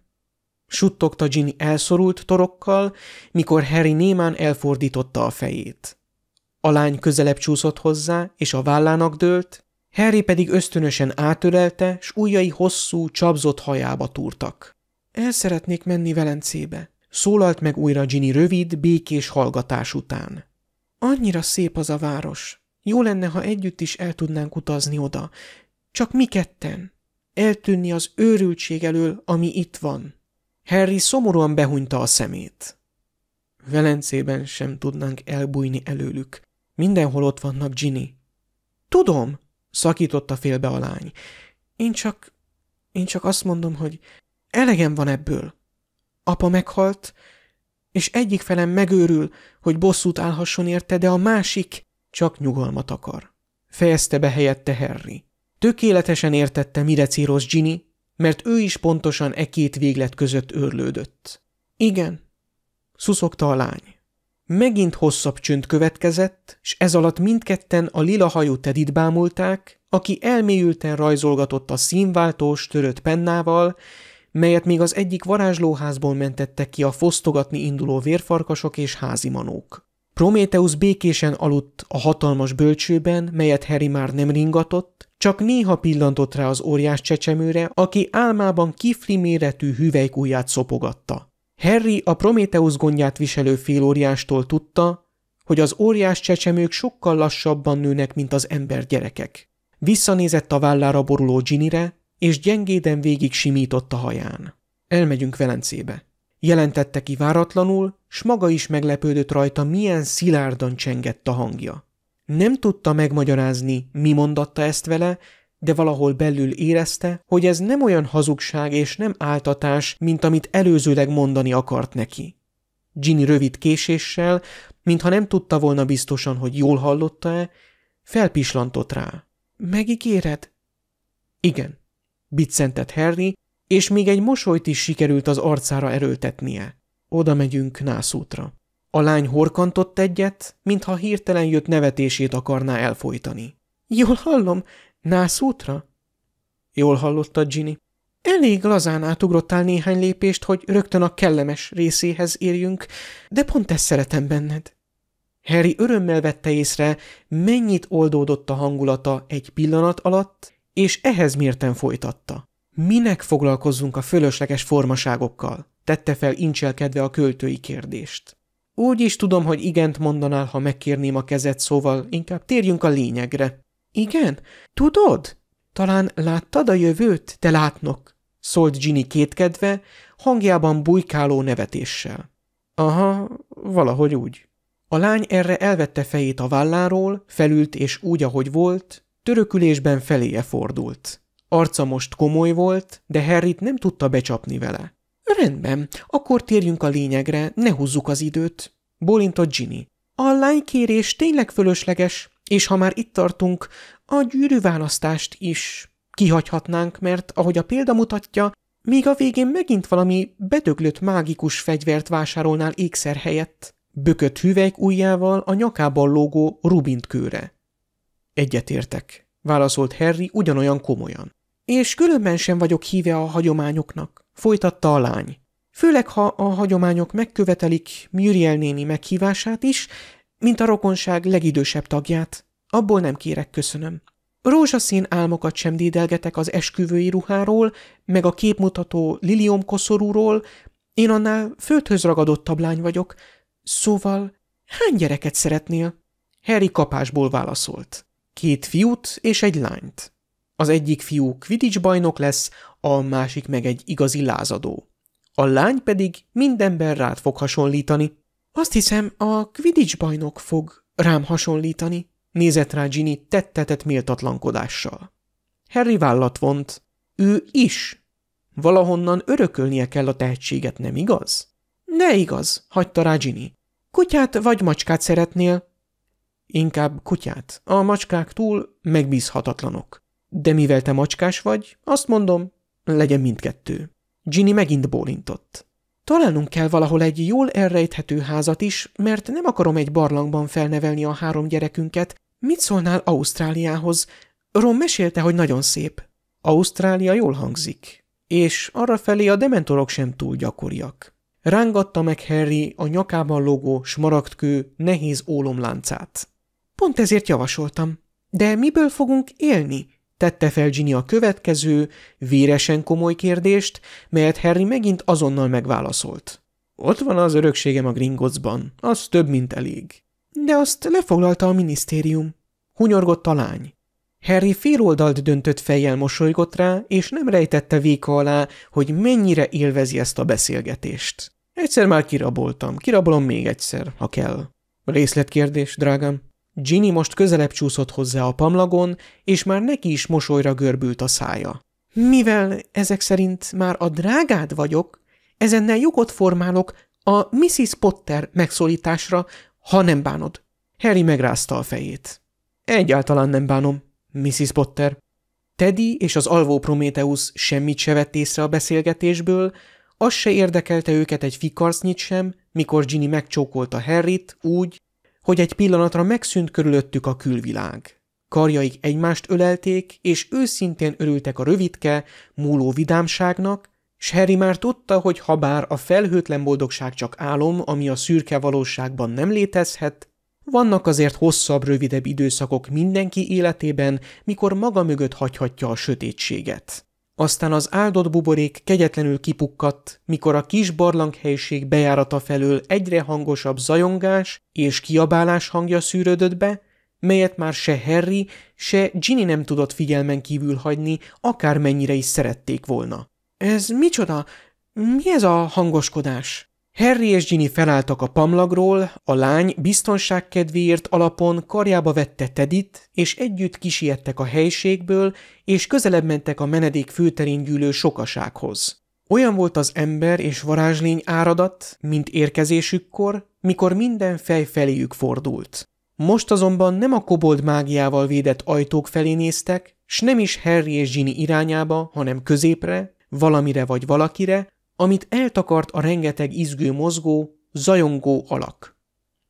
Suttogta Ginny elszorult torokkal, mikor Harry némán elfordította a fejét. A lány közelebb csúszott hozzá, és a vállának dőlt, Harry pedig ösztönösen átölelte, s ujjai hosszú, csapzott hajába túrtak. El szeretnék menni Velencébe, szólalt meg újra Ginny rövid, békés hallgatás után. Annyira szép az a város. Jó lenne, ha együtt is el tudnánk utazni oda. Csak mi ketten. Eltűnni az őrültség elől, ami itt van. Harry szomorúan behunyta a szemét. Velencében sem tudnánk elbújni előlük, Mindenhol ott vannak, Ginny. Tudom, szakította félbe a lány. Én csak, én csak azt mondom, hogy elegem van ebből. Apa meghalt, és egyik felem megőrül, hogy bosszút állhasson érte, de a másik csak nyugalmat akar. Fejezte be helyette Harry. Tökéletesen értette, mire círoz Ginny, mert ő is pontosan e két véglet között őrlődött. Igen, szuszogta a lány. Megint hosszabb csönd következett, és ez alatt mindketten a lila hajú Tedit bámulták, aki elmélyülten rajzolgatott a színváltós törött pennával, melyet még az egyik varázslóházból mentettek ki a fosztogatni induló vérfarkasok és házimanók. Prométeusz békésen aludt a hatalmas bölcsőben, melyet Harry már nem ringatott, csak néha pillantott rá az óriás csecsemőre, aki álmában kifli méretű hüvelykúját szopogatta. Harry a Prométeusz gondját viselő félóriástól tudta, hogy az óriás csecsemők sokkal lassabban nőnek, mint az ember gyerekek. Visszanézett a vállára boruló Ginire, és gyengéden végig simított a haján. Elmegyünk Velencébe. Jelentette ki váratlanul, s maga is meglepődött rajta, milyen szilárdan csengett a hangja. Nem tudta megmagyarázni, mi mondatta ezt vele, de valahol belül érezte, hogy ez nem olyan hazugság és nem áltatás, mint amit előzőleg mondani akart neki. Ginny rövid késéssel, mintha nem tudta volna biztosan, hogy jól hallotta-e, felpislantott rá. – Megígéred? – Igen, biccentett Harry, és még egy mosolyt is sikerült az arcára erőltetnie. Oda megyünk nászútra. A lány horkantott egyet, mintha hirtelen jött nevetését akarná elfolytani. – Jól hallom, Nászútra? Jól hallotta Ginny. Elég lazán átugrottál néhány lépést, hogy rögtön a kellemes részéhez érjünk, de pont ezt szeretem benned. Harry örömmel vette észre, mennyit oldódott a hangulata egy pillanat alatt, és ehhez mérten folytatta. Minek foglalkozzunk a fölösleges formaságokkal? Tette fel incselkedve a költői kérdést. Úgy is tudom, hogy igent mondanál, ha megkérném a kezed, szóval inkább térjünk a lényegre. Igen, tudod? Talán láttad a jövőt, te látnok, szólt Ginny kétkedve, hangjában bujkáló nevetéssel. Aha, valahogy úgy. A lány erre elvette fejét a válláról, felült és úgy, ahogy volt, törökülésben feléje fordult. Arca most komoly volt, de Harryt nem tudta becsapni vele. Rendben, akkor térjünk a lényegre, ne húzzuk az időt, bólintott Ginny. A kérés tényleg fölösleges, és ha már itt tartunk, a gyűrűválasztást is kihagyhatnánk, mert ahogy a példa mutatja, még a végén megint valami bedöglött mágikus fegyvert vásárolnál ékszer helyett, bökött hüvelyk ujjával a nyakában lógó Rubint kőre. Egyetértek, válaszolt Harry ugyanolyan komolyan. És különben sem vagyok híve a hagyományoknak, folytatta a lány. Főleg, ha a hagyományok megkövetelik Muriel néni meghívását is, mint a rokonság legidősebb tagját. Abból nem kérek köszönöm. Rózsaszín álmokat sem dédelgetek az esküvői ruháról, meg a képmutató lilium koszorúról, én annál földhöz ragadottabb lány vagyok. Szóval hány gyereket szeretnél? Harry kapásból válaszolt. Két fiút és egy lányt. Az egyik fiú Quidditch bajnok lesz, a másik meg egy igazi lázadó. A lány pedig mindenben rád fog hasonlítani. Azt hiszem, a Quidditch bajnok fog rám hasonlítani, nézett rá Ginny tettetett méltatlankodással. Harry vállat vont. Ő is. Valahonnan örökölnie kell a tehetséget, nem igaz? Ne igaz, hagyta rá Ginny. Kutyát vagy macskát szeretnél? Inkább kutyát. A macskák túl megbízhatatlanok. De mivel te macskás vagy, azt mondom, legyen mindkettő. Ginny megint bólintott. Találnunk kell valahol egy jól elrejthető házat is, mert nem akarom egy barlangban felnevelni a három gyerekünket. Mit szólnál Ausztráliához? Ron mesélte, hogy nagyon szép. Ausztrália jól hangzik, és arrafelé a dementorok sem túl gyakoriak. Rángatta meg Harry a nyakában logó, smaragdkő, nehéz ólomláncát. Pont ezért javasoltam. De miből fogunk élni? Tette fel Ginny a következő, véresen komoly kérdést, melyet Harry megint azonnal megválaszolt. Ott van az örökségem a Gringottsban, az több, mint elég. De azt lefoglalta a minisztérium. Hunyorgott a lány. Harry féloldalt döntött fejjel mosolygott rá, és nem rejtette véka alá, hogy mennyire élvezi ezt a beszélgetést. Egyszer már kiraboltam, kirabolom még egyszer, ha kell. Részletkérdés, drágám. Ginny most közelebb csúszott hozzá a pamlagon, és már neki is mosolyra görbült a szája. Mivel ezek szerint már a drágád vagyok, ezennel jogot formálok a Mrs. Potter megszólításra, ha nem bánod. Harry megrázta a fejét. Egyáltalán nem bánom, Mrs. Potter. Teddy és az alvó Prométeusz semmit se vett észre a beszélgetésből, az se érdekelte őket egy fikarsznyit sem, mikor Ginny megcsókolta Harryt úgy, hogy egy pillanatra megszűnt körülöttük a külvilág. Karjaik egymást ölelték, és őszintén örültek a rövidke, múló vidámságnak, s Harry már tudta, hogy bár a felhőtlen boldogság csak álom, ami a szürke valóságban nem létezhet, vannak azért hosszabb, rövidebb időszakok mindenki életében, mikor maga mögött hagyhatja a sötétséget. Aztán az áldott buborék kegyetlenül kipukkadt, mikor a kis barlanghelyiség bejárata felől egyre hangosabb zajongás és kiabálás hangja szűrődött be, melyet már se Harry, se Ginny nem tudott figyelmen kívül hagyni, akármennyire is szerették volna. – Ez micsoda? Mi ez a hangoskodás? Harry és Ginny felálltak a pamlagról, a lány biztonság kedvéért alapon karjába vette Tedit, és együtt kisiettek a helységből, és közelebb mentek a menedék főterén gyűlő sokasághoz. Olyan volt az ember és varázslény áradat, mint érkezésükkor, mikor minden fej feléjük fordult. Most azonban nem a kobold mágiával védett ajtók felé néztek, s nem is Harry és Ginny irányába, hanem középre, valamire vagy valakire, amit eltakart a rengeteg izgő mozgó, zajongó alak.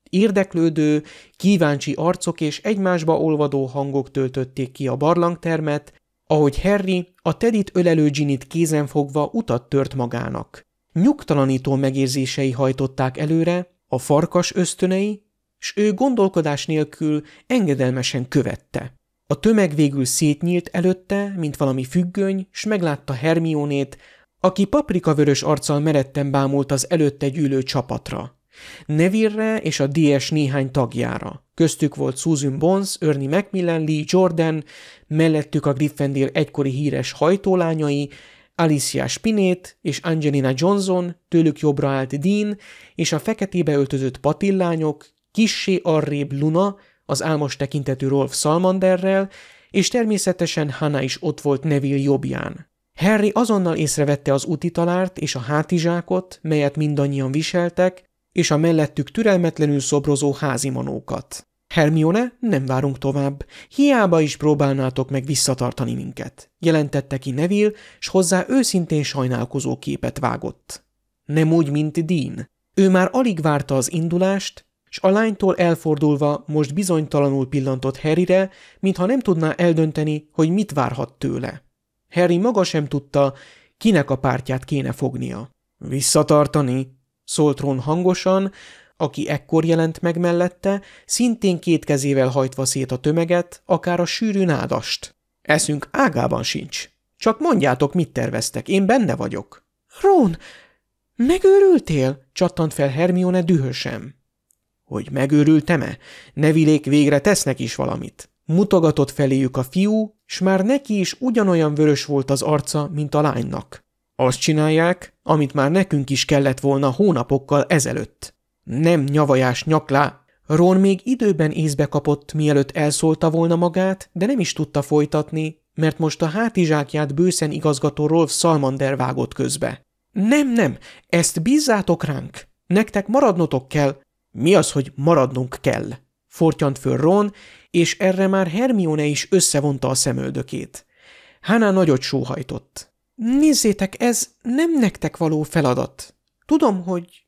Érdeklődő, kíváncsi arcok és egymásba olvadó hangok töltötték ki a barlangtermet, ahogy Harry a Tedit ölelő Ginit kézen fogva utat tört magának. Nyugtalanító megérzései hajtották előre, a farkas ösztönei, s ő gondolkodás nélkül engedelmesen követte. A tömeg végül szétnyílt előtte, mint valami függöny, s meglátta Hermionét, aki paprikavörös arccal meretten bámult az előtte gyűlő csapatra. Nevirre és a DS néhány tagjára. Köztük volt Susan Bones, Ernie Macmillan, Lee Jordan, mellettük a Gryffindor egykori híres hajtólányai, Alicia Spinét és Angelina Johnson, tőlük jobbra állt Dean, és a feketébe öltözött patillányok, kissé arrébb Luna, az álmos tekintetű Rolf Salmanderrel, és természetesen Hanna is ott volt Neville jobbján. Harry azonnal észrevette az utitalárt és a hátizsákot, melyet mindannyian viseltek, és a mellettük türelmetlenül szobrozó házimanókat. Hermione, nem várunk tovább. Hiába is próbálnátok meg visszatartani minket, jelentette ki Neville, s hozzá őszintén sajnálkozó képet vágott. Nem úgy, mint Dean. Ő már alig várta az indulást, s a lánytól elfordulva most bizonytalanul pillantott Harryre, mintha nem tudná eldönteni, hogy mit várhat tőle. Harry maga sem tudta, kinek a pártját kéne fognia. Visszatartani? szólt Ron hangosan, aki ekkor jelent meg mellette, szintén két kezével hajtva szét a tömeget, akár a sűrű nádast. Eszünk ágában sincs. Csak mondjátok, mit terveztek, én benne vagyok. Ron, megőrültél? csattant fel Hermione dühösen. Hogy megőrültem-e? Nevilék végre tesznek is valamit. Mutogatott feléjük a fiú, s már neki is ugyanolyan vörös volt az arca, mint a lánynak. Azt csinálják, amit már nekünk is kellett volna hónapokkal ezelőtt. Nem nyavajás nyaklá, Ron még időben észbe kapott, mielőtt elszólta volna magát, de nem is tudta folytatni, mert most a hátizsákját bőszen igazgató Rolf Salmander vágott közbe. Nem, nem, ezt bízzátok ránk! Nektek maradnotok kell! Mi az, hogy maradnunk kell? Fortyant föl Ron, és erre már Hermione is összevonta a szemöldökét. Hana nagyot sóhajtott. Nézzétek, ez nem nektek való feladat. Tudom, hogy...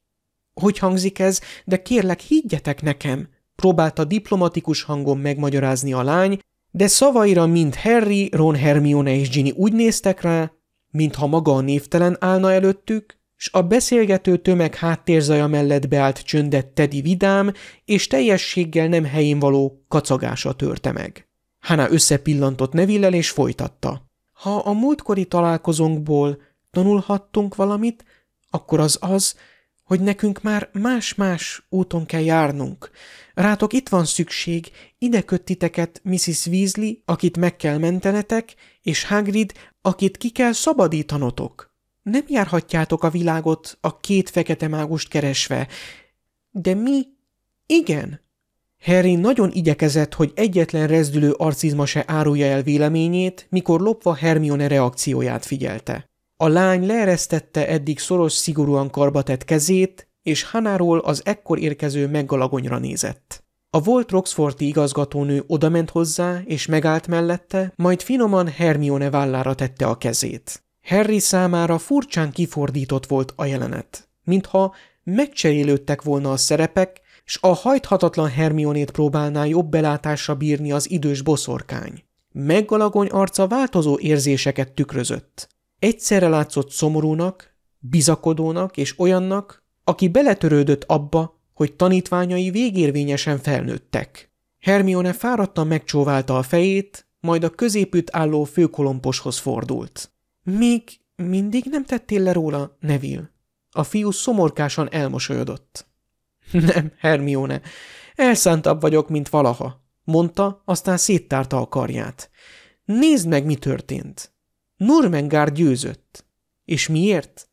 Hogy hangzik ez, de kérlek, higgyetek nekem, próbálta diplomatikus hangon megmagyarázni a lány, de szavaira mind Harry, Ron, Hermione és Ginny úgy néztek rá, mintha maga a névtelen állna előttük, s a beszélgető tömeg háttérzaja mellett beállt csöndet Teddy vidám és teljességgel nem helyén való kacagása törte meg. Hana összepillantott Nevillel és folytatta. Ha a múltkori találkozónkból tanulhattunk valamit, akkor az az, hogy nekünk már más-más úton kell járnunk. Rátok itt van szükség, ide köttiteket Mrs. Weasley, akit meg kell mentenetek, és Hagrid, akit ki kell szabadítanotok. Nem járhatjátok a világot a két fekete mágust keresve, de mi igen. Harry nagyon igyekezett, hogy egyetlen rezdülő arcizma se árulja el véleményét, mikor lopva Hermione reakcióját figyelte. A lány leeresztette eddig szoros, szigorúan karbatett kezét, és Hanáról az ekkor érkező meggalagonyra nézett. A volt Roxforti igazgatónő odament hozzá, és megállt mellette, majd finoman Hermione vállára tette a kezét. Harry számára furcsán kifordított volt a jelenet, mintha megcserélődtek volna a szerepek, s a hajthatatlan Hermionét próbálná jobb belátásra bírni az idős boszorkány. Meggalagony arca változó érzéseket tükrözött. Egyszerre látszott szomorúnak, bizakodónak és olyannak, aki beletörődött abba, hogy tanítványai végérvényesen felnőttek. Hermione fáradtan megcsóválta a fejét, majd a középütt álló főkolomposhoz fordult. Még mindig nem tettél le róla, Neville? A fiú szomorkásan elmosolyodott. [LAUGHS] Nem, Hermione, elszántabb vagyok, mint valaha, mondta, aztán széttárta a karját. Nézd meg, mi történt. Nurmengár győzött. És miért?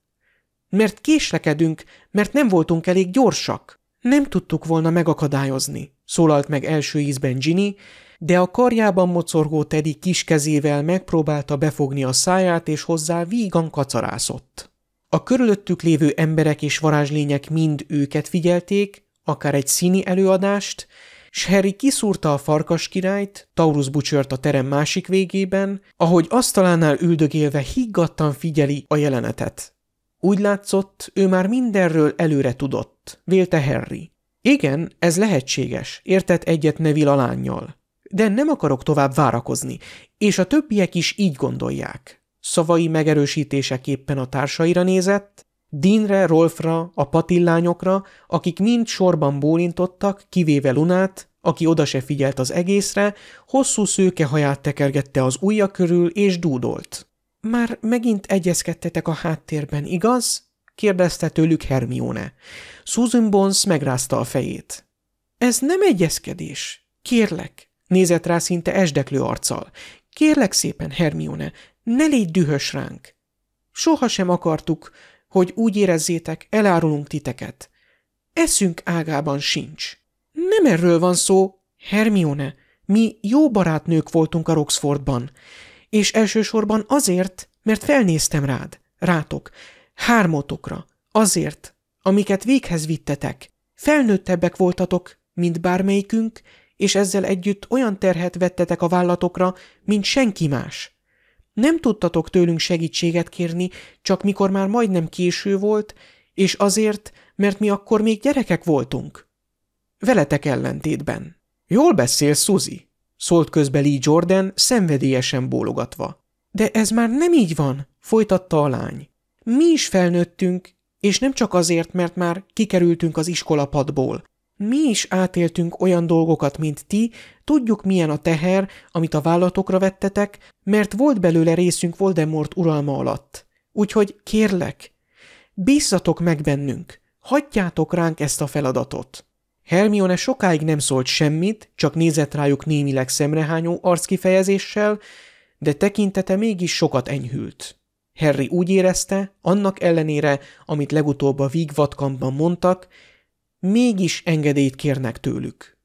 Mert késlekedünk, mert nem voltunk elég gyorsak. Nem tudtuk volna megakadályozni, szólalt meg első ízben Ginny, de a karjában mocorgó Teddy kis kezével megpróbálta befogni a száját, és hozzá vígan kacarászott. A körülöttük lévő emberek és varázslények mind őket figyelték, akár egy színi előadást, s Harry kiszúrta a farkas királyt, Taurus bucsört a terem másik végében, ahogy asztalánál üldögélve higgadtan figyeli a jelenetet. Úgy látszott, ő már mindenről előre tudott, vélte Harry. Igen, ez lehetséges, értett egyet Neville a lányjal de nem akarok tovább várakozni, és a többiek is így gondolják. Szavai megerősítéseképpen a társaira nézett, Dinre, Rolfra, a patillányokra, akik mind sorban bólintottak, kivéve Lunát, aki oda se figyelt az egészre, hosszú szőke haját tekergette az ujja körül, és dúdolt. – Már megint egyezkedtetek a háttérben, igaz? – kérdezte tőlük Hermione. Susan Bones megrázta a fejét. – Ez nem egyezkedés. Kérlek, Nézett rá szinte esdeklő arccal. Kérlek szépen, Hermione, ne légy dühös ránk. Soha sem akartuk, hogy úgy érezzétek, elárulunk titeket. Eszünk ágában sincs. Nem erről van szó, Hermione, mi jó barátnők voltunk a Roxfordban, és elsősorban azért, mert felnéztem rád, rátok, hármotokra, azért, amiket véghez vittetek. Felnőttebbek voltatok, mint bármelyikünk, és ezzel együtt olyan terhet vettetek a vállatokra, mint senki más. Nem tudtatok tőlünk segítséget kérni, csak mikor már majdnem késő volt, és azért, mert mi akkor még gyerekek voltunk. Veletek ellentétben. Jól beszél, Suzy, szólt közbe Lee Jordan, szenvedélyesen bólogatva. De ez már nem így van, folytatta a lány. Mi is felnőttünk, és nem csak azért, mert már kikerültünk az iskolapadból. Mi is átéltünk olyan dolgokat, mint ti, tudjuk milyen a teher, amit a vállatokra vettetek, mert volt belőle részünk Voldemort uralma alatt. Úgyhogy kérlek, bízzatok meg bennünk, hagyjátok ránk ezt a feladatot. Hermione sokáig nem szólt semmit, csak nézett rájuk némileg szemrehányó arckifejezéssel, de tekintete mégis sokat enyhült. Harry úgy érezte, annak ellenére, amit legutóbb a vígvatkamban mondtak, mégis engedélyt kérnek tőlük.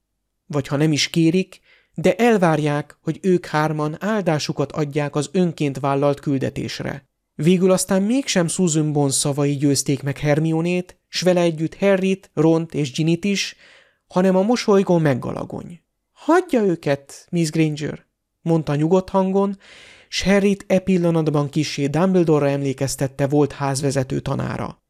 Vagy ha nem is kérik, de elvárják, hogy ők hárman áldásukat adják az önként vállalt küldetésre. Végül aztán mégsem Susan Bond szavai győzték meg Hermionét, s vele együtt Harryt, Ront és Ginit is, hanem a mosolygó meggalagony. Hagyja őket, Miss Granger, mondta nyugodt hangon, s Harryt e pillanatban kisé Dumbledore emlékeztette volt házvezető tanára.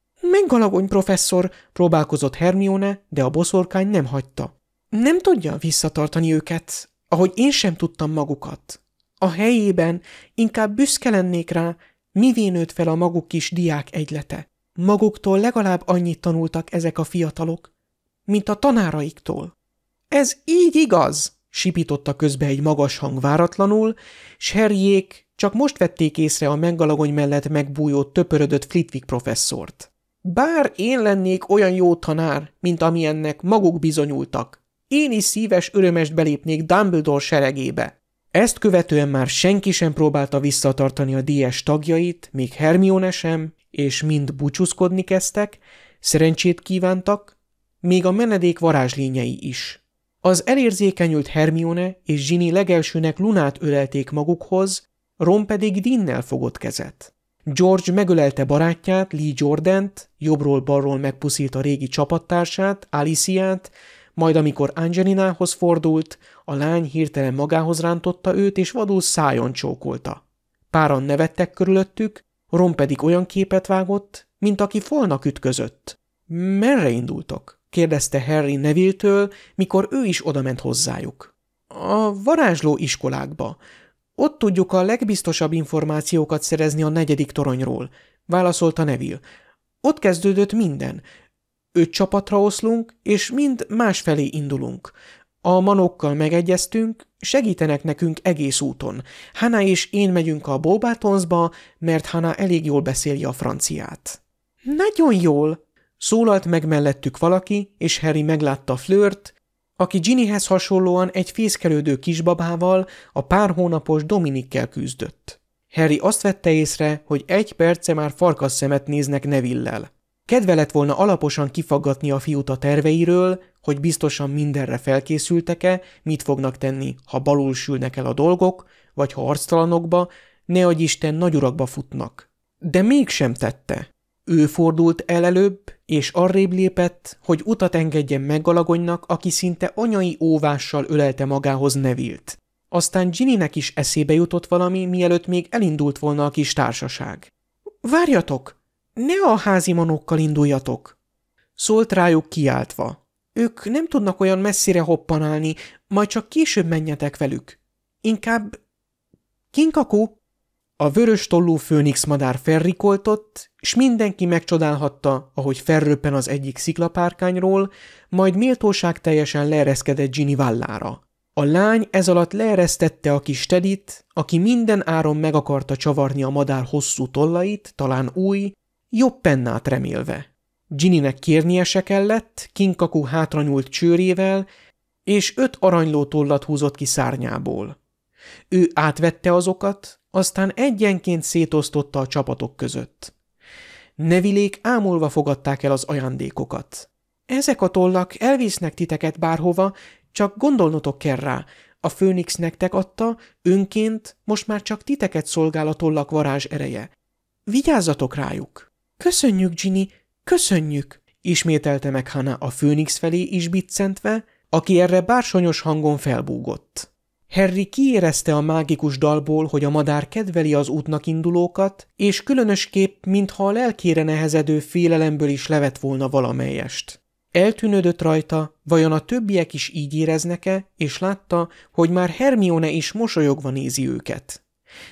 Galagony professzor, próbálkozott Hermione, de a boszorkány nem hagyta. Nem tudja visszatartani őket, ahogy én sem tudtam magukat. A helyében inkább büszke lennék rá, mivé nőtt fel a maguk kis diák egylete. Maguktól legalább annyit tanultak ezek a fiatalok, mint a tanáraiktól. Ez így igaz, sipította közbe egy magas hang váratlanul, s herjék csak most vették észre a mengalagony mellett megbújó töpörödött Flitwick professzort. Bár én lennék olyan jó tanár, mint amilyennek maguk bizonyultak, én is szíves örömest belépnék Dumbledore seregébe. Ezt követően már senki sem próbálta visszatartani a díjes tagjait, még Hermione sem, és mind búcsúzkodni kezdtek, szerencsét kívántak, még a menedék varázslényei is. Az elérzékenyült Hermione és Ginny legelsőnek Lunát ölelték magukhoz, Ron pedig Dinnel fogott kezet. George megölelte barátját, Lee Jordant, jobbról-balról megpuszílt a régi csapattársát, Aliciát, majd amikor Angelinához fordult, a lány hirtelen magához rántotta őt, és vadul szájon csókolta. Páran nevettek körülöttük, Ron pedig olyan képet vágott, mint aki falnak ütközött. – Merre indultok? – kérdezte Harry Neville-től, mikor ő is odament hozzájuk. – A varázsló iskolákba – ott tudjuk a legbiztosabb információkat szerezni a negyedik toronyról, válaszolta Neville. Ott kezdődött minden. Öt csapatra oszlunk, és mind másfelé indulunk. A manokkal megegyeztünk, segítenek nekünk egész úton. Hana és én megyünk a Bobatonsba, mert Hana elég jól beszéli a franciát. Nagyon jól! Szólalt meg mellettük valaki, és Harry meglátta Flört, aki Ginnyhez hasonlóan egy fészkelődő kisbabával, a pár hónapos Dominikkel küzdött. Harry azt vette észre, hogy egy perce már farkas szemet néznek Nevillel. Kedve lett volna alaposan kifaggatni a fiút a terveiről, hogy biztosan mindenre felkészültek-e, mit fognak tenni, ha balul sülnek el a dolgok, vagy ha arctalanokba, agyisten Isten urakba futnak. De mégsem tette. Ő fordult el előbb, és arrébb lépett, hogy utat engedjen meg aki szinte anyai óvással ölelte magához Nevilt. Aztán Ginnynek is eszébe jutott valami, mielőtt még elindult volna a kis társaság. – Várjatok! Ne a házi manokkal induljatok! Szólt rájuk kiáltva. Ők nem tudnak olyan messzire hoppanálni, majd csak később menjetek velük. Inkább... Kinkakó! A vörös tollú főnix madár felrikoltott, és mindenki megcsodálhatta, ahogy felröppen az egyik sziklapárkányról, majd méltóság teljesen leereszkedett Ginny vállára. A lány ez alatt leeresztette a kis Tedit, aki minden áron meg akarta csavarni a madár hosszú tollait, talán új, jobb pennát remélve. Ginnynek kérnie se kellett, kinkakú hátranyúlt csőrével, és öt aranyló tollat húzott ki szárnyából. Ő átvette azokat, aztán egyenként szétosztotta a csapatok között. Nevilék ámulva fogadták el az ajándékokat. Ezek a tollak elvisznek titeket bárhova, csak gondolnotok kell rá. A főnix nektek adta, önként most már csak titeket szolgál a tollak varázs ereje. Vigyázzatok rájuk! Köszönjük, Ginny, köszönjük! Ismételte meg Hana a főnix felé is biccentve, aki erre bársonyos hangon felbúgott. Harry kiérezte a mágikus dalból, hogy a madár kedveli az útnak indulókat, és különösképp, mintha a lelkére nehezedő félelemből is levet volna valamelyest. Eltűnődött rajta, vajon a többiek is így éreznek-e, és látta, hogy már Hermione is mosolyogva nézi őket.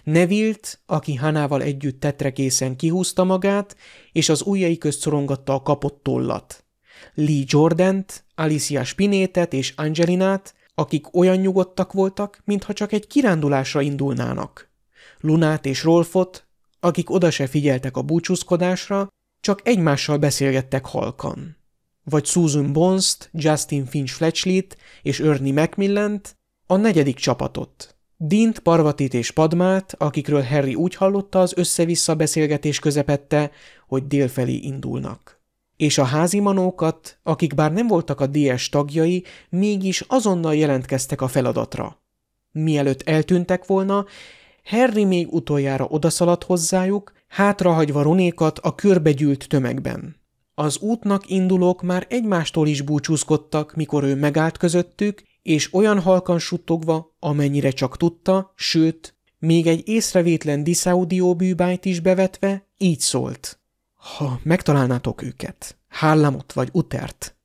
Nevilt, aki Hanával együtt tetrekészen kihúzta magát, és az ujjai közt szorongatta a kapott tollat. Lee Jordant, Alicia Spinétet és Angelinát, akik olyan nyugodtak voltak, mintha csak egy kirándulásra indulnának. Lunát és Rolfot, akik oda se figyeltek a búcsúzkodásra, csak egymással beszélgettek halkan. Vagy Susan Bonst, Justin Finch Fletchley-t és Ernie macmillan a negyedik csapatot. Dint, Parvatit és Padmát, akikről Harry úgy hallotta az össze-vissza beszélgetés közepette, hogy délfelé indulnak és a házi manókat, akik bár nem voltak a DS tagjai, mégis azonnal jelentkeztek a feladatra. Mielőtt eltűntek volna, Harry még utoljára odaszaladt hozzájuk, hátrahagyva Ronékat a körbegyűlt tömegben. Az útnak indulók már egymástól is búcsúzkodtak, mikor ő megállt közöttük, és olyan halkan suttogva, amennyire csak tudta, sőt, még egy észrevétlen diszaudió bűbájt is bevetve, így szólt. Ha megtalálnátok őket, Hallamot vagy utert,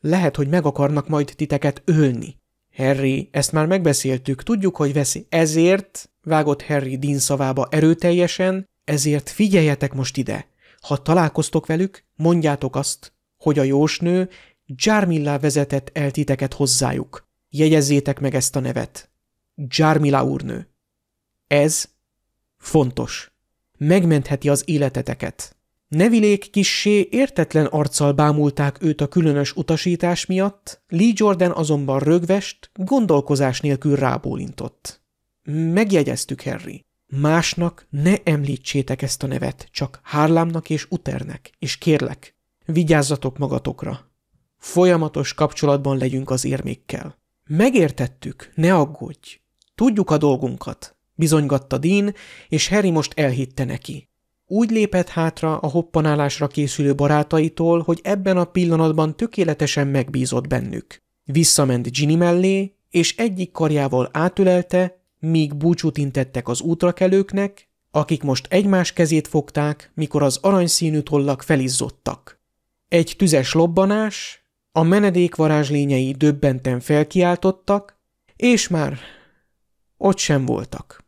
lehet, hogy meg akarnak majd titeket ölni. Harry, ezt már megbeszéltük, tudjuk, hogy veszi. Ezért, vágott Harry Dean szavába erőteljesen, ezért figyeljetek most ide. Ha találkoztok velük, mondjátok azt, hogy a jósnő Jarmilla vezetett el titeket hozzájuk. Jegyezzétek meg ezt a nevet. Jarmilla úrnő. Ez fontos. Megmentheti az életeteket. Nevilék kissé értetlen arccal bámulták őt a különös utasítás miatt, Lee Jordan azonban rögvest, gondolkozás nélkül rábólintott. Megjegyeztük, Harry. Másnak ne említsétek ezt a nevet, csak Hárlámnak és Uternek, és kérlek, vigyázzatok magatokra. Folyamatos kapcsolatban legyünk az érmékkel. Megértettük, ne aggódj. Tudjuk a dolgunkat, bizonygatta Dean, és Harry most elhitte neki. Úgy lépett hátra a hoppanálásra készülő barátaitól, hogy ebben a pillanatban tökéletesen megbízott bennük. Visszament Ginny mellé, és egyik karjával átülelte, míg búcsút intettek az útrakelőknek, akik most egymás kezét fogták, mikor az aranyszínű tollak felizzottak. Egy tüzes lobbanás, a menedék varázslényei döbbenten felkiáltottak, és már ott sem voltak.